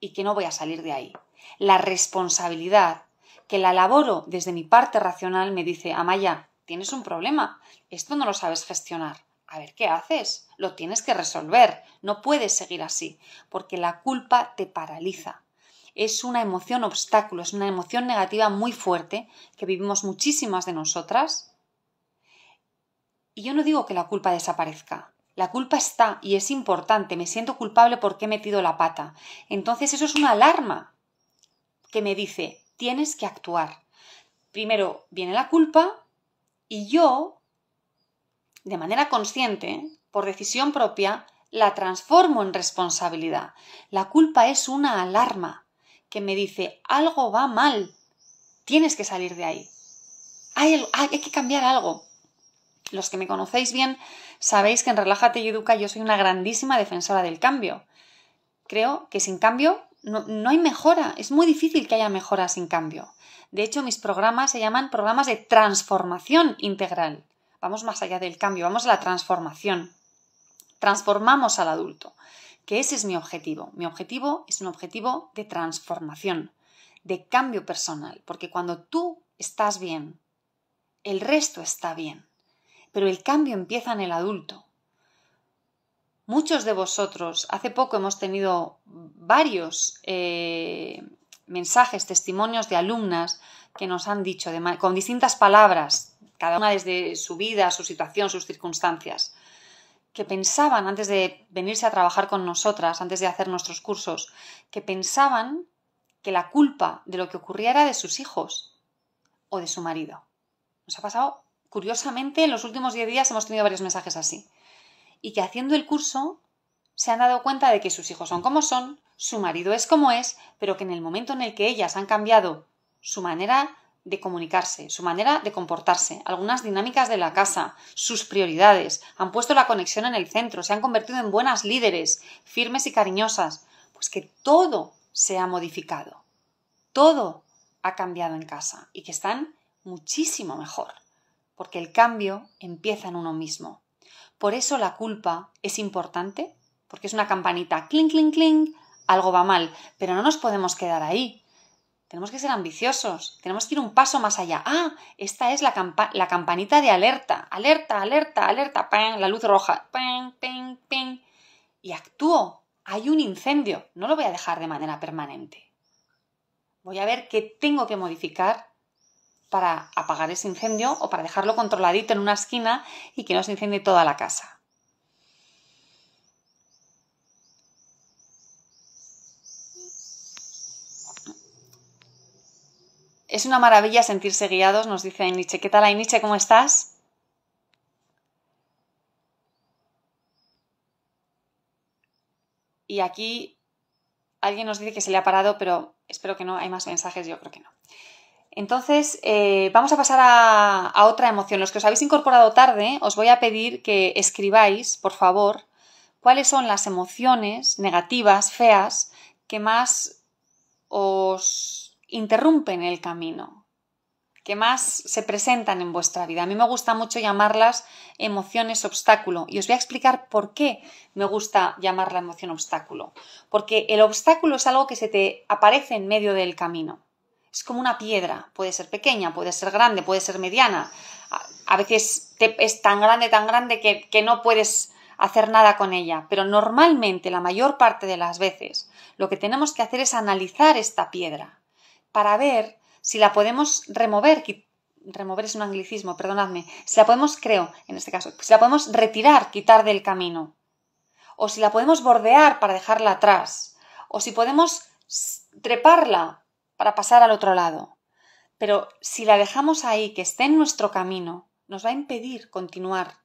y que no voy a salir de ahí. La responsabilidad, que la elaboro desde mi parte racional, me dice, Amaya, tienes un problema, esto no lo sabes gestionar. A ver, ¿qué haces? Lo tienes que resolver, no puedes seguir así, porque la culpa te paraliza. Es una emoción obstáculo, es una emoción negativa muy fuerte que vivimos muchísimas de nosotras. Y yo no digo que la culpa desaparezca, la culpa está y es importante, me siento culpable porque he metido la pata. Entonces eso es una alarma que me dice, tienes que actuar. Primero viene la culpa, y yo, de manera consciente, por decisión propia, la transformo en responsabilidad. La culpa es una alarma que me dice algo va mal, tienes que salir de ahí. Hay, hay, que cambiar algo. Los que me conocéis bien sabéis que en Relájate y Educa yo soy una grandísima defensora del cambio. Creo que sin cambio no hay mejora, es muy difícil que haya mejora sin cambio. De hecho, mis programas se llaman programas de transformación integral. Vamos más allá del cambio, vamos a la transformación. Transformamos al adulto, que ese es mi objetivo. Mi objetivo es un objetivo de transformación, de cambio personal, porque cuando tú estás bien, el resto está bien, pero el cambio empieza en el adulto. Muchos de vosotros, hace poco hemos tenido varios eh, mensajes, testimonios de alumnas que nos han dicho con distintas palabras, cada una desde su vida, su situación, sus circunstancias, que pensaban antes de venirse a trabajar con nosotras, antes de hacer nuestros cursos, que pensaban que la culpa de lo que ocurría era de sus hijos o de su marido. Nos ha pasado, curiosamente, en los últimos 10 días hemos tenido varios mensajes así. Y que haciendo el curso se han dado cuenta de que sus hijos son como son, su marido es como es, pero que en el momento en el que ellas han cambiado su manera de comunicarse, su manera de comportarse, algunas dinámicas de la casa, sus prioridades, han puesto la conexión en el centro, se han convertido en buenas líderes, firmes y cariñosas, pues que todo se ha modificado, todo ha cambiado en casa y que están muchísimo mejor, porque el cambio empieza en uno mismo. Por eso la culpa es importante, porque es una campanita, clink, clink, clink, algo va mal, pero no nos podemos quedar ahí. Tenemos que ser ambiciosos, tenemos que ir un paso más allá. Ah, esta es la, campanita de alerta, alerta, alerta, alerta, la luz roja, y actúo. Hay un incendio, no lo voy a dejar de manera permanente. Voy a ver qué tengo que modificar para apagar ese incendio o para dejarlo controladito en una esquina y que no se incendie toda la casa. Es una maravilla sentirse guiados, nos dice Ainiche. ¿Qué tal, Ainiche? ¿Cómo estás? Y aquí alguien nos dice que se le ha parado, pero espero que no. Hay más mensajes, yo creo que no. Entonces, eh, vamos a pasar a, otra emoción. Los que os habéis incorporado tarde, os voy a pedir que escribáis, por favor, cuáles son las emociones negativas, feas, que más os interrumpen el camino, que más se presentan en vuestra vida. A mí me gusta mucho llamarlas emociones obstáculo y os voy a explicar por qué me gusta llamar la emoción obstáculo. Porque el obstáculo es algo que se te aparece en medio del camino. Es como una piedra, puede ser pequeña, puede ser grande, puede ser mediana. A veces es tan grande, tan grande que no puedes hacer nada con ella, pero normalmente la mayor parte de las veces lo que tenemos que hacer es analizar esta piedra para ver si la podemos remover, remover es un anglicismo, perdonadme, si la podemos, creo, en este caso, si la podemos retirar, quitar del camino, o si la podemos bordear para dejarla atrás, o si podemos treparla para pasar al otro lado. Pero si la dejamos ahí, que esté en nuestro camino, nos va a impedir continuar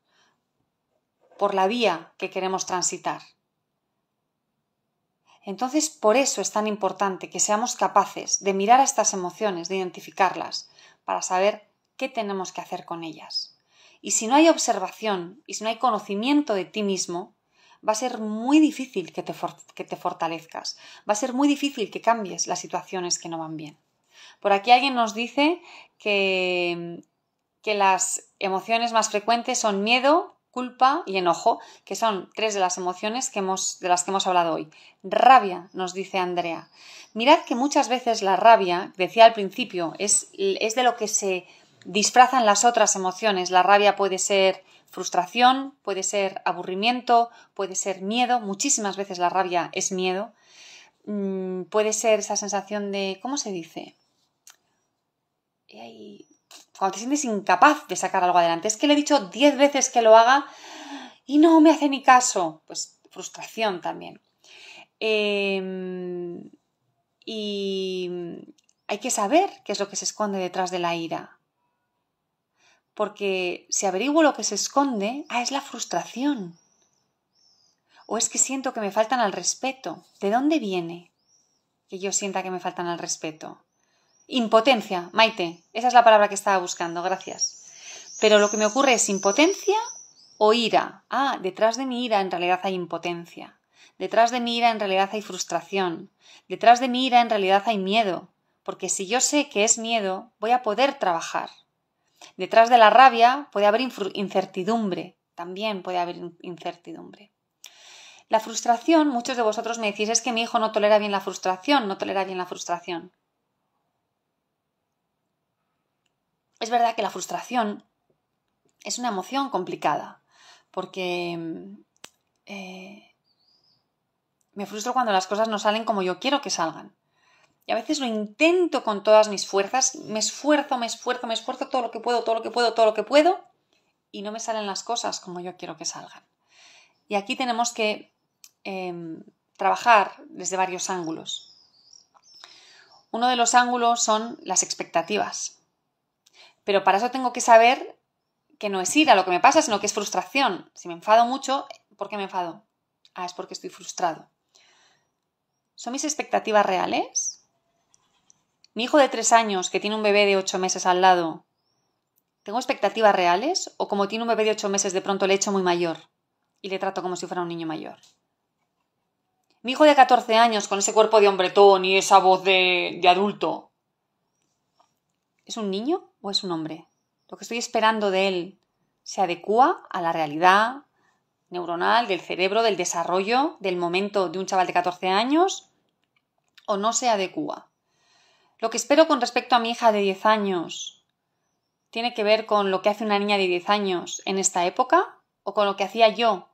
por la vía que queremos transitar. Entonces, por eso es tan importante que seamos capaces de mirar a estas emociones, de identificarlas, para saber qué tenemos que hacer con ellas. Y si no hay observación y si no hay conocimiento de ti mismo, va a ser muy difícil que te, fortalezcas, va a ser muy difícil que cambies las situaciones que no van bien. Por aquí alguien nos dice que, que las emociones más frecuentes son miedo, culpa y enojo, que son tres de las emociones que hemos, de las que hemos hablado hoy. Rabia, nos dice Andrea. Mirad que muchas veces la rabia, decía al principio, es, de lo que se disfrazan las otras emociones. La rabia puede ser frustración, puede ser aburrimiento, puede ser miedo. Muchísimas veces la rabia es miedo. Mm, puede ser esa sensación de, ¿cómo se dice? cuando te sientes incapaz de sacar algo adelante. Es que le he dicho diez veces que lo haga y no me hace ni caso. Pues frustración también. Em, y hay que saber qué es lo que se esconde detrás de la ira. Porque si averiguo lo que se esconde, ah, es la frustración. O es que siento que me faltan al respeto. ¿De dónde viene que yo sienta que me faltan al respeto? Impotencia, Maite, esa es la palabra que estaba buscando, gracias. Pero lo que me ocurre es impotencia o ira. Ah, detrás de mi ira en realidad hay impotencia. Detrás de mi ira en realidad hay frustración. Detrás de mi ira en realidad hay miedo. Porque si yo sé que es miedo, voy a poder trabajar. Detrás de la rabia puede haber incertidumbre. También puede haber incertidumbre. La frustración, muchos de vosotros me decís, es que mi hijo no tolera bien la frustración, no tolera bien la frustración. Es verdad que la frustración es una emoción complicada, porque mm, eh, me frustro cuando las cosas no salen como yo quiero que salgan. Y a veces lo intento con todas mis fuerzas, me esfuerzo, me esfuerzo, me esfuerzo todo lo que puedo, todo lo que puedo, todo lo que puedo, y no me salen las cosas como yo quiero que salgan. Y aquí tenemos que em, trabajar desde varios ángulos. Uno de los ángulos son las expectativas. Pero para eso tengo que saber que no es ira lo que me pasa, sino que es frustración. Si me enfado mucho, ¿por qué me enfado? Ah, es porque estoy frustrado. ¿Son mis expectativas reales? Mi hijo de tres años, que tiene un bebé de ocho meses al lado, ¿tengo expectativas reales? ¿O como tiene un bebé de ocho meses, de pronto le echo muy mayor y le trato como si fuera un niño mayor? Mi hijo de 14 años, con ese cuerpo de hombretón y esa voz de, de adulto, ¿Es un niño o es un hombre? Lo que estoy esperando de él se adecua a la realidad neuronal del cerebro, del desarrollo, del momento de un chaval de 14 años o no se adecua. Lo que espero con respecto a mi hija de 10 años tiene que ver con lo que hace una niña de 10 años en esta época o con lo que hacía yo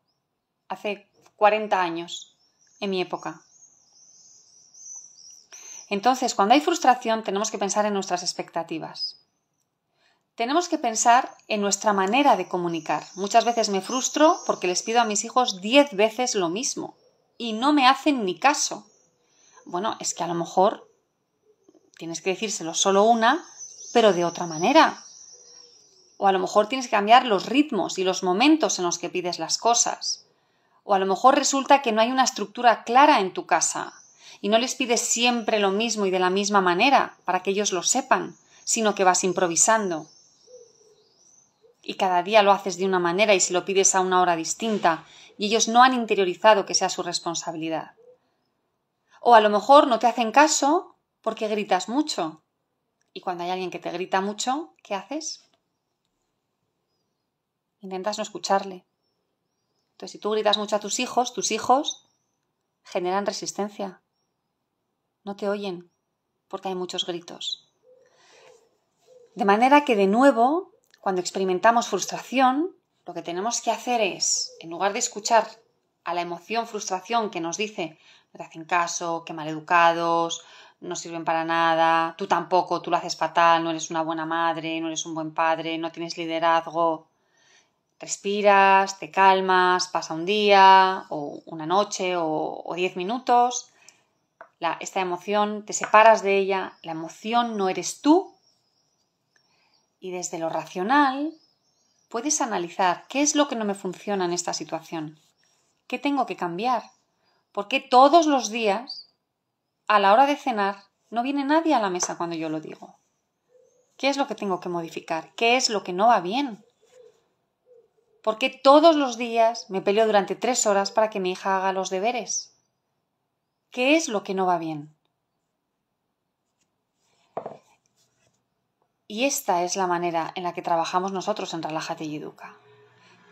hace 40 años en mi época. Entonces, cuando hay frustración, tenemos que pensar en nuestras expectativas. Tenemos que pensar en nuestra manera de comunicar. Muchas veces me frustro porque les pido a mis hijos diez veces lo mismo y no me hacen ni caso. Bueno, es que a lo mejor tienes que decírselo solo una, pero de otra manera. O a lo mejor tienes que cambiar los ritmos y los momentos en los que pides las cosas. O a lo mejor resulta que no hay una estructura clara en tu casa y no les pides siempre lo mismo y de la misma manera, para que ellos lo sepan, sino que vas improvisando. Y cada día lo haces de una manera y se lo pides a una hora distinta, y ellos no han interiorizado que sea su responsabilidad. O a lo mejor no te hacen caso porque gritas mucho. Y cuando hay alguien que te grita mucho, ¿qué haces? Intentas no escucharle. Entonces, si tú gritas mucho a tus hijos, tus hijos generan resistencia no te oyen porque hay muchos gritos. De manera que de nuevo, cuando experimentamos frustración, lo que tenemos que hacer es, en lugar de escuchar a la emoción frustración que nos dice no te hacen caso, que maleducados, no sirven para nada, tú tampoco, tú lo haces fatal, no eres una buena madre, no eres un buen padre, no tienes liderazgo. Respiras, te calmas, pasa un día o una noche o diez minutos esta emoción, te separas de ella, la emoción no eres tú. Y desde lo racional puedes analizar qué es lo que no me funciona en esta situación, qué tengo que cambiar, porque todos los días, a la hora de cenar, no viene nadie a la mesa cuando yo lo digo. ¿Qué es lo que tengo que modificar? ¿Qué es lo que no va bien? Porque todos los días me peleo durante tres horas para que mi hija haga los deberes? ¿Qué es lo que no va bien? Y esta es la manera en la que trabajamos nosotros en Relájate y Educa,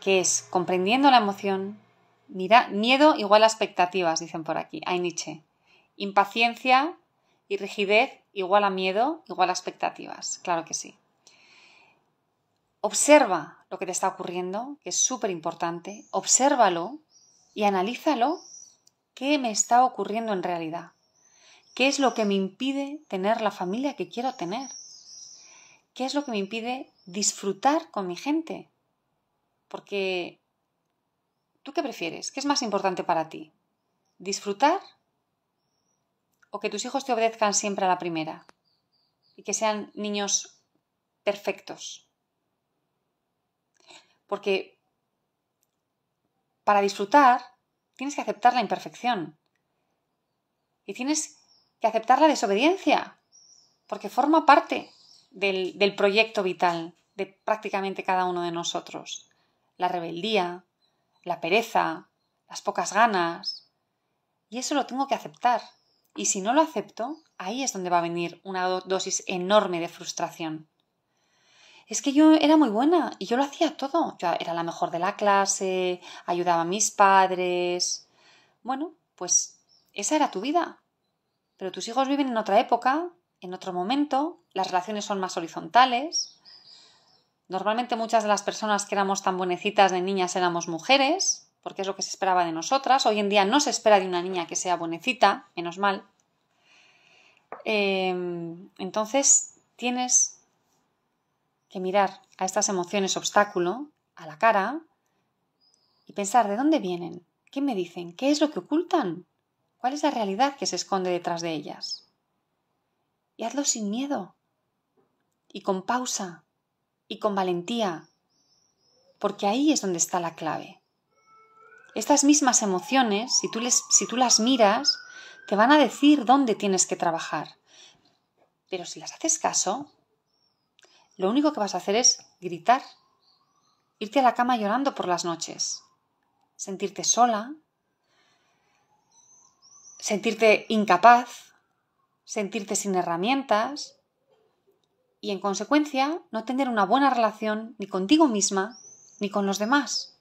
que es comprendiendo la emoción, mira, miedo igual a expectativas, dicen por aquí, hay Nietzsche, impaciencia y rigidez igual a miedo, igual a expectativas, claro que sí. Observa lo que te está ocurriendo, que es súper importante, obsérvalo y analízalo ¿Qué me está ocurriendo en realidad? ¿Qué es lo que me impide tener la familia que quiero tener? ¿Qué es lo que me impide disfrutar con mi gente? Porque, ¿tú qué prefieres? ¿Qué es más importante para ti? ¿Disfrutar? ¿O que tus hijos te obedezcan siempre a la primera? Y que sean niños perfectos. Porque para disfrutar Tienes que aceptar la imperfección. Y tienes que aceptar la desobediencia, porque forma parte del, del proyecto vital de prácticamente cada uno de nosotros. La rebeldía, la pereza, las pocas ganas. Y eso lo tengo que aceptar. Y si no lo acepto, ahí es donde va a venir una dosis enorme de frustración es que yo era muy buena y yo lo hacía todo. Yo era la mejor de la clase, ayudaba a mis padres. Bueno, pues esa era tu vida. Pero tus hijos viven en otra época, en otro momento, las relaciones son más horizontales. Normalmente muchas de las personas que éramos tan buenecitas de niñas éramos mujeres, porque es lo que se esperaba de nosotras. Hoy en día no se espera de una niña que sea buenecita, menos mal. Em, entonces tienes que mirar a estas emociones obstáculo, a la cara, y pensar de dónde vienen, qué me dicen, qué es lo que ocultan, cuál es la realidad que se esconde detrás de ellas. Y hazlo sin miedo, y con pausa, y con valentía, porque ahí es donde está la clave. Estas mismas emociones, si tú, les, si tú las miras, te van a decir dónde tienes que trabajar. Pero si las haces caso, lo único que vas a hacer es gritar, irte a la cama llorando por las noches, sentirte sola, sentirte incapaz, sentirte sin herramientas y en consecuencia no tener una buena relación ni contigo misma ni con los demás.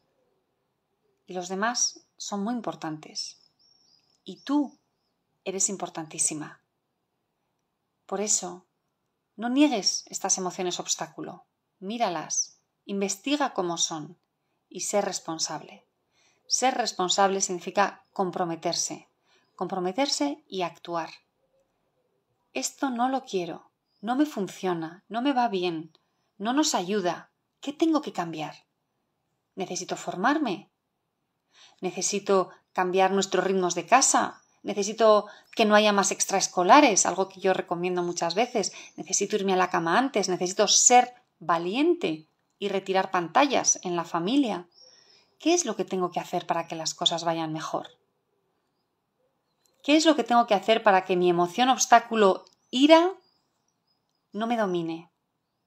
Y los demás son muy importantes. Y tú eres importantísima. Por eso no niegues estas emociones obstáculo, míralas, investiga cómo son y sé responsable. Ser responsable significa comprometerse, comprometerse y actuar. Esto no lo quiero, no me funciona, no me va bien, no nos ayuda, ¿qué tengo que cambiar? ¿Necesito formarme? ¿Necesito cambiar nuestros ritmos de casa? necesito que no haya más extraescolares, algo que yo recomiendo muchas veces, necesito irme a la cama antes, necesito ser valiente y retirar pantallas en la familia. ¿Qué es lo que tengo que hacer para que las cosas vayan mejor? ¿Qué es lo que tengo que hacer para que mi emoción obstáculo ira no me domine,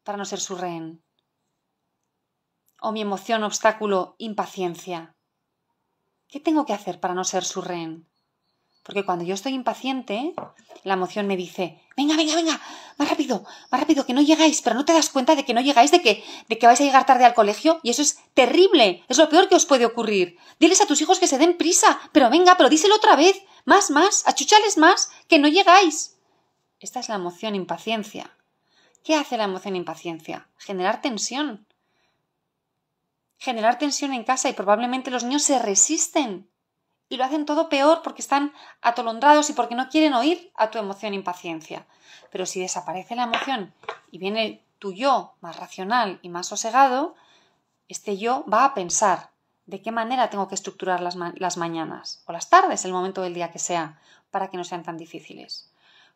para no ser su rehén? ¿O mi emoción obstáculo impaciencia? ¿Qué tengo que hacer para no ser su rehén? Porque cuando yo estoy impaciente, la emoción me dice, venga, venga, venga, más rápido, más rápido, que no llegáis, pero no te das cuenta de que no llegáis, de que, de que vais a llegar tarde al colegio, y eso es terrible, es lo peor que os puede ocurrir. Diles a tus hijos que se den prisa, pero venga, pero díselo otra vez, más, más, achuchales más, que no llegáis. Esta es la emoción impaciencia. ¿Qué hace la emoción impaciencia? Generar tensión. Generar tensión en casa y probablemente los niños se resisten y lo hacen todo peor porque están atolondrados y porque no quieren oír a tu emoción e impaciencia. Pero si desaparece la emoción y viene tu yo más racional y más sosegado, este yo va a pensar de qué manera tengo que estructurar las, las mañanas o las tardes, el momento del día que sea, para que no sean tan difíciles.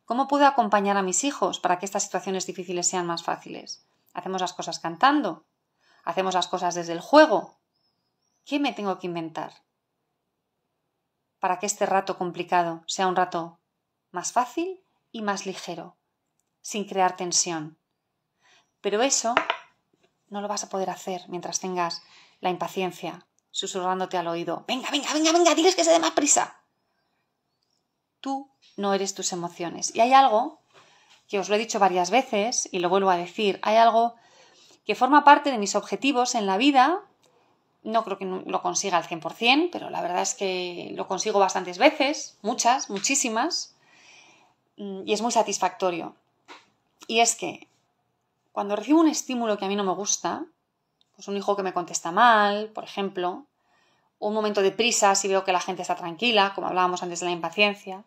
¿Cómo puedo acompañar a mis hijos para que estas situaciones difíciles sean más fáciles? Hacemos las cosas cantando, hacemos las cosas desde el juego. ¿Qué me tengo que inventar? para que este rato complicado sea un rato más fácil y más ligero, sin crear tensión. Pero eso no lo vas a poder hacer mientras tengas la impaciencia susurrándote al oído, venga, venga, venga, venga, diles que se dé más prisa. Tú no eres tus emociones. Y hay algo, que os lo he dicho varias veces y lo vuelvo a decir, hay algo que forma parte de mis objetivos en la vida no creo que lo consiga al 100%, pero la verdad es que lo consigo bastantes veces, muchas, muchísimas, mm, y es muy satisfactorio. Y es que cuando recibo un estímulo que a mí no me gusta, pues un hijo que me contesta mal, por ejemplo, o un momento de prisa si veo que la gente está tranquila, como hablábamos antes de la impaciencia,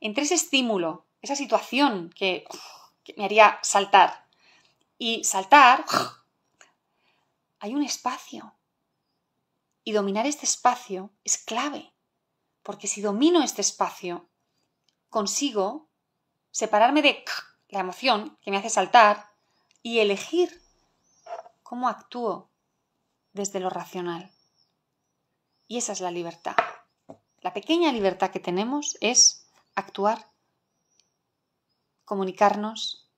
entre ese estímulo, esa situación que, me haría saltar y saltar, hay un espacio y dominar este espacio es clave, porque si domino este espacio, consigo separarme de la emoción que me hace saltar y elegir cómo actúo desde lo racional. Y esa es la libertad. La pequeña libertad que tenemos es actuar, comunicarnos,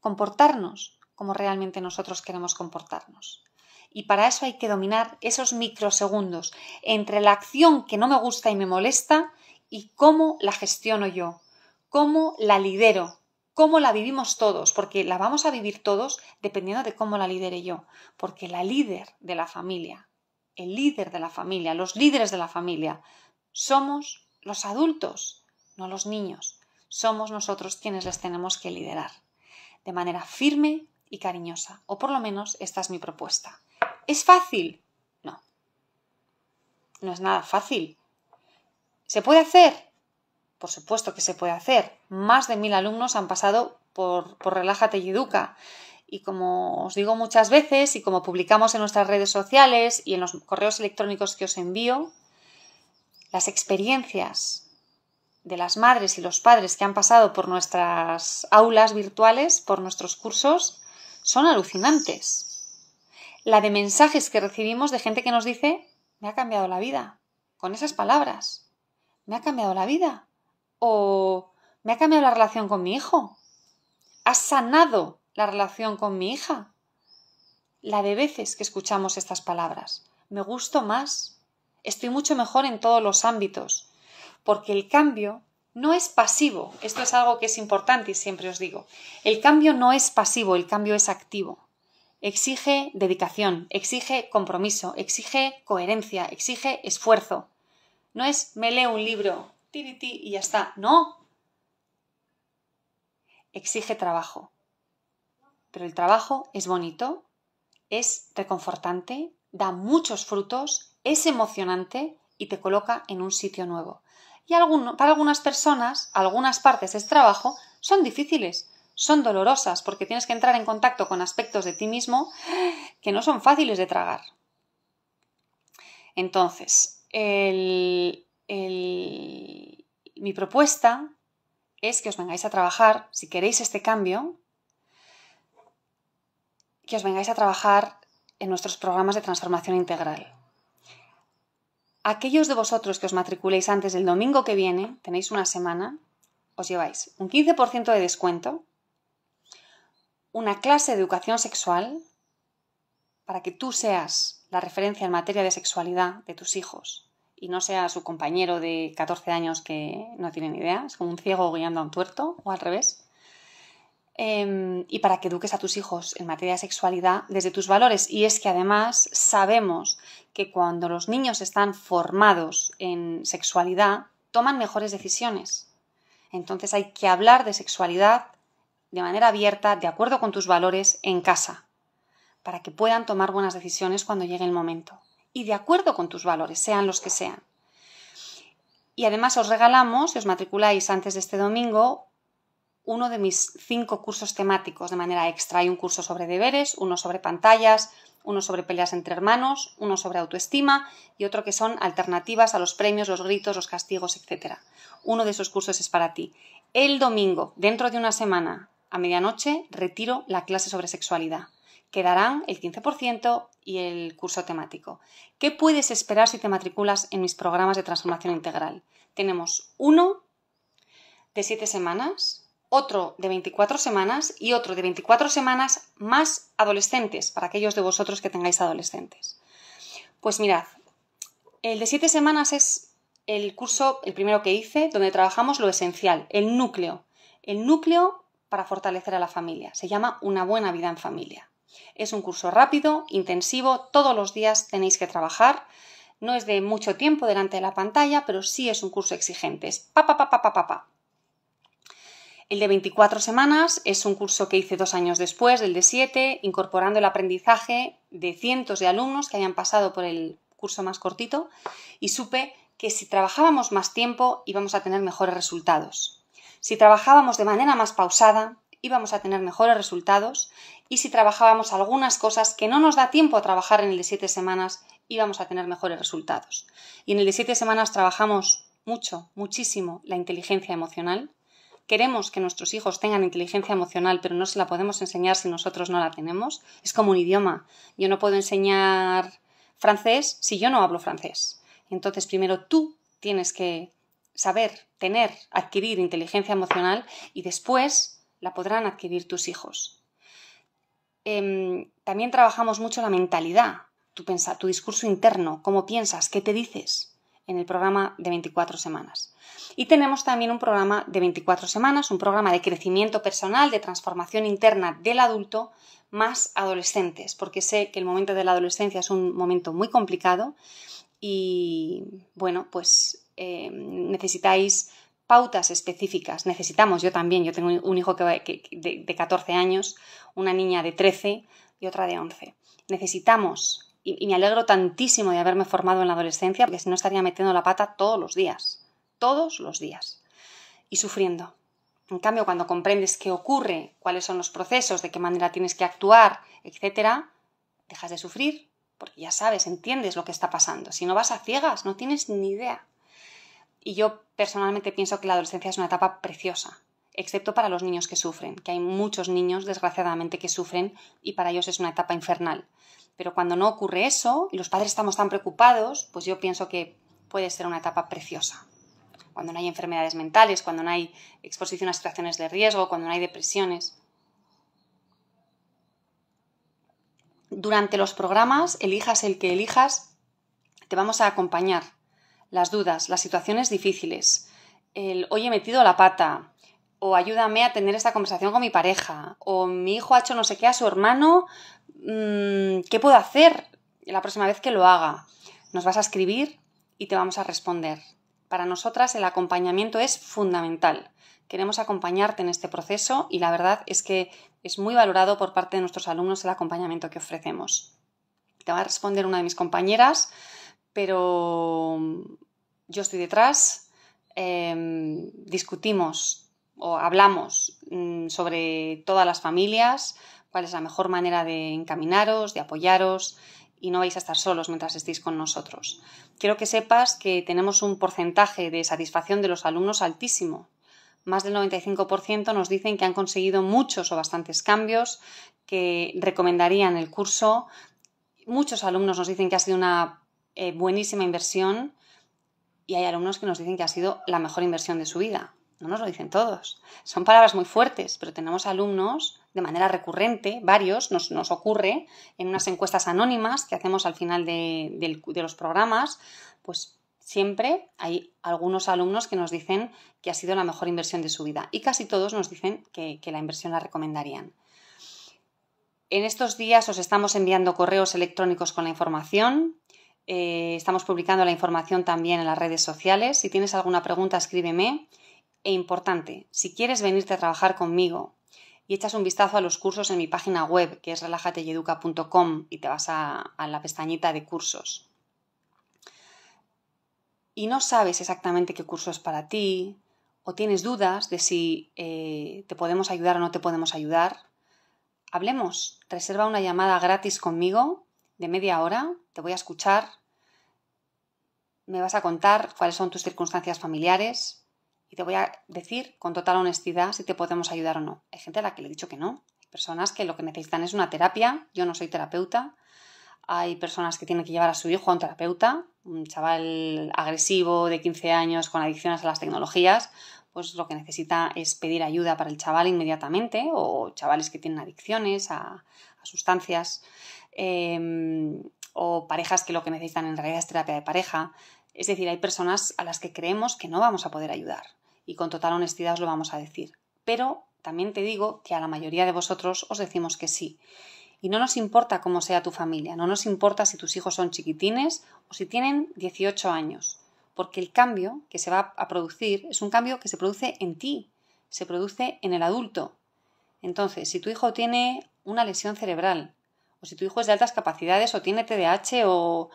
comportarnos como realmente nosotros queremos comportarnos y para eso hay que dominar esos microsegundos entre la acción que no me gusta y me molesta y cómo la gestiono yo, cómo la lidero, cómo la vivimos todos, porque la vamos a vivir todos dependiendo de cómo la lidere yo, porque la líder de la familia, el líder de la familia, los líderes de la familia, somos los adultos, no los niños. Somos nosotros quienes les tenemos que liderar, de manera firme y cariñosa, o por lo menos esta es mi propuesta. ¿Es fácil? No. No es nada fácil. ¿Se puede hacer? Por supuesto que se puede hacer. Más de mil alumnos han pasado por, Relájate y Educa. Y como os digo muchas veces y como publicamos en nuestras redes sociales y en los correos electrónicos que os envío, las experiencias de las madres y los padres que han pasado por nuestras aulas virtuales, por nuestros cursos, son alucinantes la de mensajes que recibimos de gente que nos dice, me ha cambiado la vida, con esas palabras, me ha cambiado la vida, o me ha cambiado la relación con mi hijo, Ha sanado la relación con mi hija. La de veces que escuchamos estas palabras, me gusto más, estoy mucho mejor en todos los ámbitos, porque el cambio no es pasivo, esto es algo que es importante y siempre os digo, el cambio no es pasivo, el cambio es activo exige dedicación, exige compromiso, exige coherencia, exige esfuerzo. No es me leo un libro, tiriti y ya está. No. Exige trabajo. Pero el trabajo es bonito, es reconfortante, da muchos frutos, es emocionante y te coloca en un sitio nuevo. Y para algunas personas, algunas partes es trabajo son difíciles, son dolorosas porque tienes que entrar en contacto con aspectos de ti mismo que no son fáciles de tragar. Entonces, mi propuesta es que os vengáis a trabajar, si queréis este cambio, que os vengáis a trabajar en nuestros programas de transformación integral. Aquellos de vosotros que os matriculéis antes del domingo que viene, tenéis una semana, os lleváis un 15% de descuento una clase de educación sexual para que tú seas la referencia en materia de sexualidad de tus hijos y no sea su compañero de 14 años que no tiene ni idea, es como un ciego guiando a un tuerto o al revés. Em, y para que eduques a tus hijos en materia de sexualidad desde tus valores. Y es que además sabemos que cuando los niños están formados en sexualidad, toman mejores decisiones. Entonces hay que hablar de sexualidad de manera abierta, de acuerdo con tus valores, en casa, para que puedan tomar buenas decisiones cuando llegue el momento. Y de acuerdo con tus valores, sean los que sean. Y además os regalamos, si os matriculáis antes de este domingo, uno de mis cinco cursos temáticos de manera extra. Hay un curso sobre deberes, uno sobre pantallas, uno sobre peleas entre hermanos, uno sobre autoestima y otro que son alternativas a los premios, los gritos, los castigos, etc. Uno de esos cursos es para ti. El domingo, dentro de una semana, a medianoche retiro la clase sobre sexualidad. Quedarán el 15% y el curso temático. ¿Qué puedes esperar si te matriculas en mis programas de transformación integral? Tenemos uno de 7 semanas, otro de 24 semanas y otro de 24 semanas más adolescentes, para aquellos de vosotros que tengáis adolescentes. Pues mirad, el de 7 semanas es el curso, el primero que hice, donde trabajamos lo esencial, el núcleo. El núcleo para fortalecer a la familia. Se llama Una buena vida en familia. Es un curso rápido, intensivo, todos los días tenéis que trabajar. No es de mucho tiempo delante de la pantalla, pero sí es un curso exigente. Es El de 24 semanas es un curso que hice dos años después el de 7, incorporando el aprendizaje de cientos de alumnos que hayan pasado por el curso más cortito y supe que si trabajábamos más tiempo íbamos a tener mejores resultados. Si trabajábamos de manera más pausada, íbamos a tener mejores resultados y si trabajábamos algunas cosas que no nos da tiempo a trabajar en el de siete semanas, íbamos a tener mejores resultados. Y en el de siete semanas trabajamos mucho, muchísimo la inteligencia emocional. Queremos que nuestros hijos tengan inteligencia emocional, pero no se la podemos enseñar si nosotros no la tenemos. Es como un idioma. Yo no puedo enseñar francés si yo no hablo francés. Entonces, primero tú tienes que saber, tener, adquirir inteligencia emocional y después la podrán adquirir tus hijos. Em, también trabajamos mucho la mentalidad, tu, tu discurso interno, cómo piensas, qué te dices en el programa de 24 semanas. Y tenemos también un programa de 24 semanas, un programa de crecimiento personal, de transformación interna del adulto más adolescentes, porque sé que el momento de la adolescencia es un momento muy complicado y bueno, pues Em, necesitáis pautas específicas. Necesitamos, yo también, yo tengo un hijo de, de 14 años, una niña de 13 y otra de 11. Necesitamos y, me alegro tantísimo de haberme formado en la adolescencia, porque si no estaría metiendo la pata todos los días, todos los días, y sufriendo. En cambio, cuando comprendes qué ocurre, cuáles son los procesos, de qué manera tienes que actuar, etcétera, dejas de sufrir, porque ya sabes, entiendes lo que está pasando. Si no vas a ciegas, no tienes ni idea. Y yo personalmente pienso que la adolescencia es una etapa preciosa, excepto para los niños que sufren, que hay muchos niños, desgraciadamente, que sufren y para ellos es una etapa infernal. Pero cuando no ocurre eso y los padres estamos tan preocupados, pues yo pienso que puede ser una etapa preciosa. Cuando no hay enfermedades mentales, cuando no hay exposición a situaciones de riesgo, cuando no hay depresiones. Durante los programas, elijas el que elijas, te vamos a acompañar las dudas, las situaciones difíciles, el hoy he metido la pata, o ayúdame a tener esta conversación con mi pareja, o mi hijo ha hecho no sé qué a su hermano, mm, ¿qué puedo hacer la próxima vez que lo haga? Nos vas a escribir y te vamos a responder. Para nosotras el acompañamiento es fundamental. Queremos acompañarte en este proceso y la verdad es que es muy valorado por parte de nuestros alumnos el acompañamiento que ofrecemos. Te va a responder una de mis compañeras pero mm, yo estoy detrás, em, discutimos o hablamos mm, sobre todas las familias, cuál es la mejor manera de encaminaros, de apoyaros y no vais a estar solos mientras estéis con nosotros. Quiero que sepas que tenemos un porcentaje de satisfacción de los alumnos altísimo. Más del 95% nos dicen que han conseguido muchos o bastantes cambios, que recomendarían el curso. Muchos alumnos nos dicen que ha sido una eh, buenísima inversión y hay alumnos que nos dicen que ha sido la mejor inversión de su vida. No nos lo dicen todos. Son palabras muy fuertes, pero tenemos alumnos de manera recurrente, varios, nos, ocurre en unas encuestas anónimas que hacemos al final de, los programas, pues siempre hay algunos alumnos que nos dicen que ha sido la mejor inversión de su vida y casi todos nos dicen que, que, la inversión la recomendarían. En estos días os estamos enviando correos electrónicos con la información. Eh, estamos publicando la información también en las redes sociales. Si tienes alguna pregunta, escríbeme. E importante, si quieres venirte a trabajar conmigo y echas un vistazo a los cursos en mi página web, que es relájateyeduca.com, y te vas a, la pestañita de cursos. Y no sabes exactamente qué curso es para ti, o tienes dudas de si eh, te podemos ayudar o no te podemos ayudar, hablemos. Reserva una llamada gratis conmigo de media hora, te voy a escuchar, me vas a contar cuáles son tus circunstancias familiares y te voy a decir con total honestidad si te podemos ayudar o no. Hay gente a la que le he dicho que no, hay personas que lo que necesitan es una terapia, yo no soy terapeuta, hay personas que tienen que llevar a su hijo a un terapeuta, un chaval agresivo de 15 años con adicciones a las tecnologías, pues lo que necesita es pedir ayuda para el chaval inmediatamente o chavales que tienen adicciones a, a sustancias Em, o parejas que lo que necesitan en realidad es terapia de pareja. Es decir, hay personas a las que creemos que no vamos a poder ayudar y con total honestidad os lo vamos a decir. Pero también te digo que a la mayoría de vosotros os decimos que sí. Y no nos importa cómo sea tu familia, no nos importa si tus hijos son chiquitines o si tienen 18 años, porque el cambio que se va a producir es un cambio que se produce en ti, se produce en el adulto. Entonces, si tu hijo tiene una lesión cerebral, o si tu hijo es de altas capacidades o tiene TDAH o,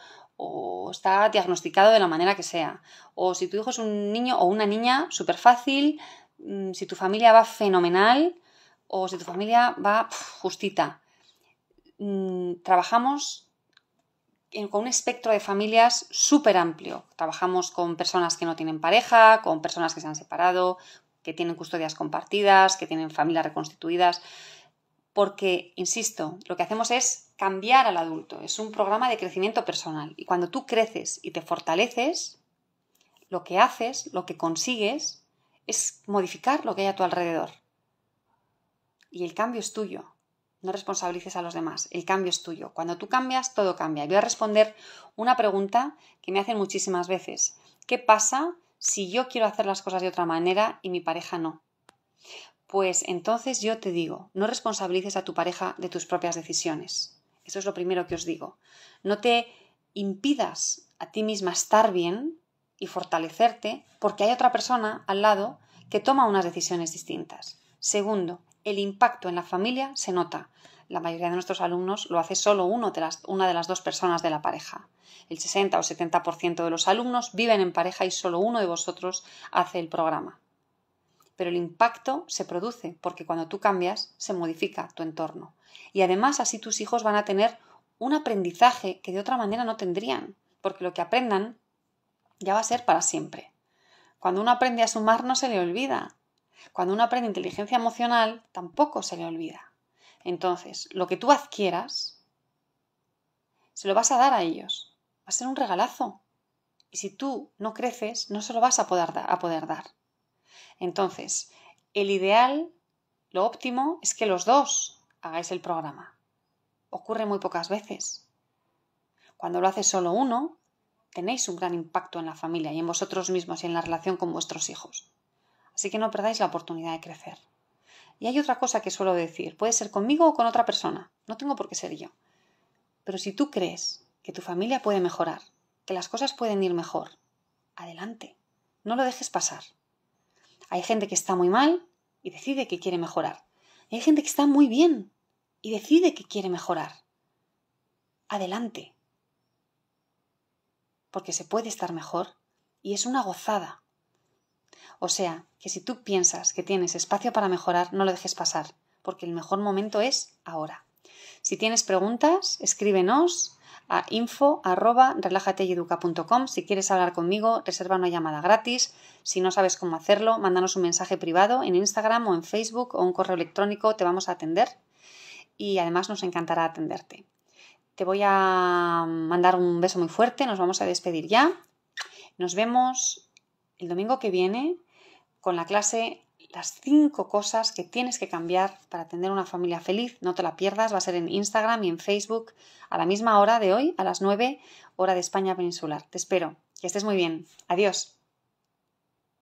está diagnosticado de la manera que sea, o si tu hijo es un niño o una niña súper fácil, mm, si tu familia va fenomenal o si tu familia va justita. Mm, trabajamos con un espectro de familias súper amplio. Trabajamos con personas que no tienen pareja, con personas que se han separado, que tienen custodias compartidas, que tienen familias reconstituidas porque, insisto, lo que hacemos es cambiar al adulto, es un programa de crecimiento personal. Y cuando tú creces y te fortaleces, lo que haces, lo que consigues, es modificar lo que hay a tu alrededor. Y el cambio es tuyo. No responsabilices a los demás. El cambio es tuyo. Cuando tú cambias, todo cambia. Y voy a responder una pregunta que me hacen muchísimas veces. ¿Qué pasa si yo quiero hacer las cosas de otra manera y mi pareja no? pues entonces yo te digo, no responsabilices a tu pareja de tus propias decisiones. Eso es lo primero que os digo. No te impidas a ti misma estar bien y fortalecerte porque hay otra persona al lado que toma unas decisiones distintas. Segundo, el impacto en la familia se nota. La mayoría de nuestros alumnos lo hace solo uno de las, una de las dos personas de la pareja. El 60 o 70% de los alumnos viven en pareja y solo uno de vosotros hace el programa pero el impacto se produce porque cuando tú cambias se modifica tu entorno. Y además así tus hijos van a tener un aprendizaje que de otra manera no tendrían, porque lo que aprendan ya va a ser para siempre. Cuando uno aprende a sumar no se le olvida. Cuando uno aprende inteligencia emocional tampoco se le olvida. Entonces, lo que tú adquieras, se lo vas a dar a ellos. Va a ser un regalazo. Y si tú no creces, no se lo vas a poder, a poder dar. Entonces, el ideal, lo óptimo, es que los dos hagáis el programa. Ocurre muy pocas veces. Cuando lo hace solo uno, tenéis un gran impacto en la familia y en vosotros mismos y en la relación con vuestros hijos. Así que no perdáis la oportunidad de crecer. Y hay otra cosa que suelo decir, puede ser conmigo o con otra persona, no tengo por qué ser yo. Pero si tú crees que tu familia puede mejorar, que las cosas pueden ir mejor, adelante, no lo dejes pasar. Hay gente que está muy mal y decide que quiere mejorar. Y hay gente que está muy bien y decide que quiere mejorar. Adelante. Porque se puede estar mejor y es una gozada. O sea, que si tú piensas que tienes espacio para mejorar, no lo dejes pasar, porque el mejor momento es ahora. Si tienes preguntas, escríbenos a info arroba Si quieres hablar conmigo, reserva una llamada gratis. Si no sabes cómo hacerlo, mándanos un mensaje privado en Instagram o en Facebook o un correo electrónico, te vamos a atender y además nos encantará atenderte. Te voy a mandar un beso muy fuerte, nos vamos a despedir ya. Nos vemos el domingo que viene con la clase las cinco cosas que tienes que cambiar para tener una familia feliz. No te la pierdas, va a ser en Instagram y en Facebook a la misma hora de hoy, a las 9, hora de España Peninsular. Te espero. Que estés muy bien. Adiós.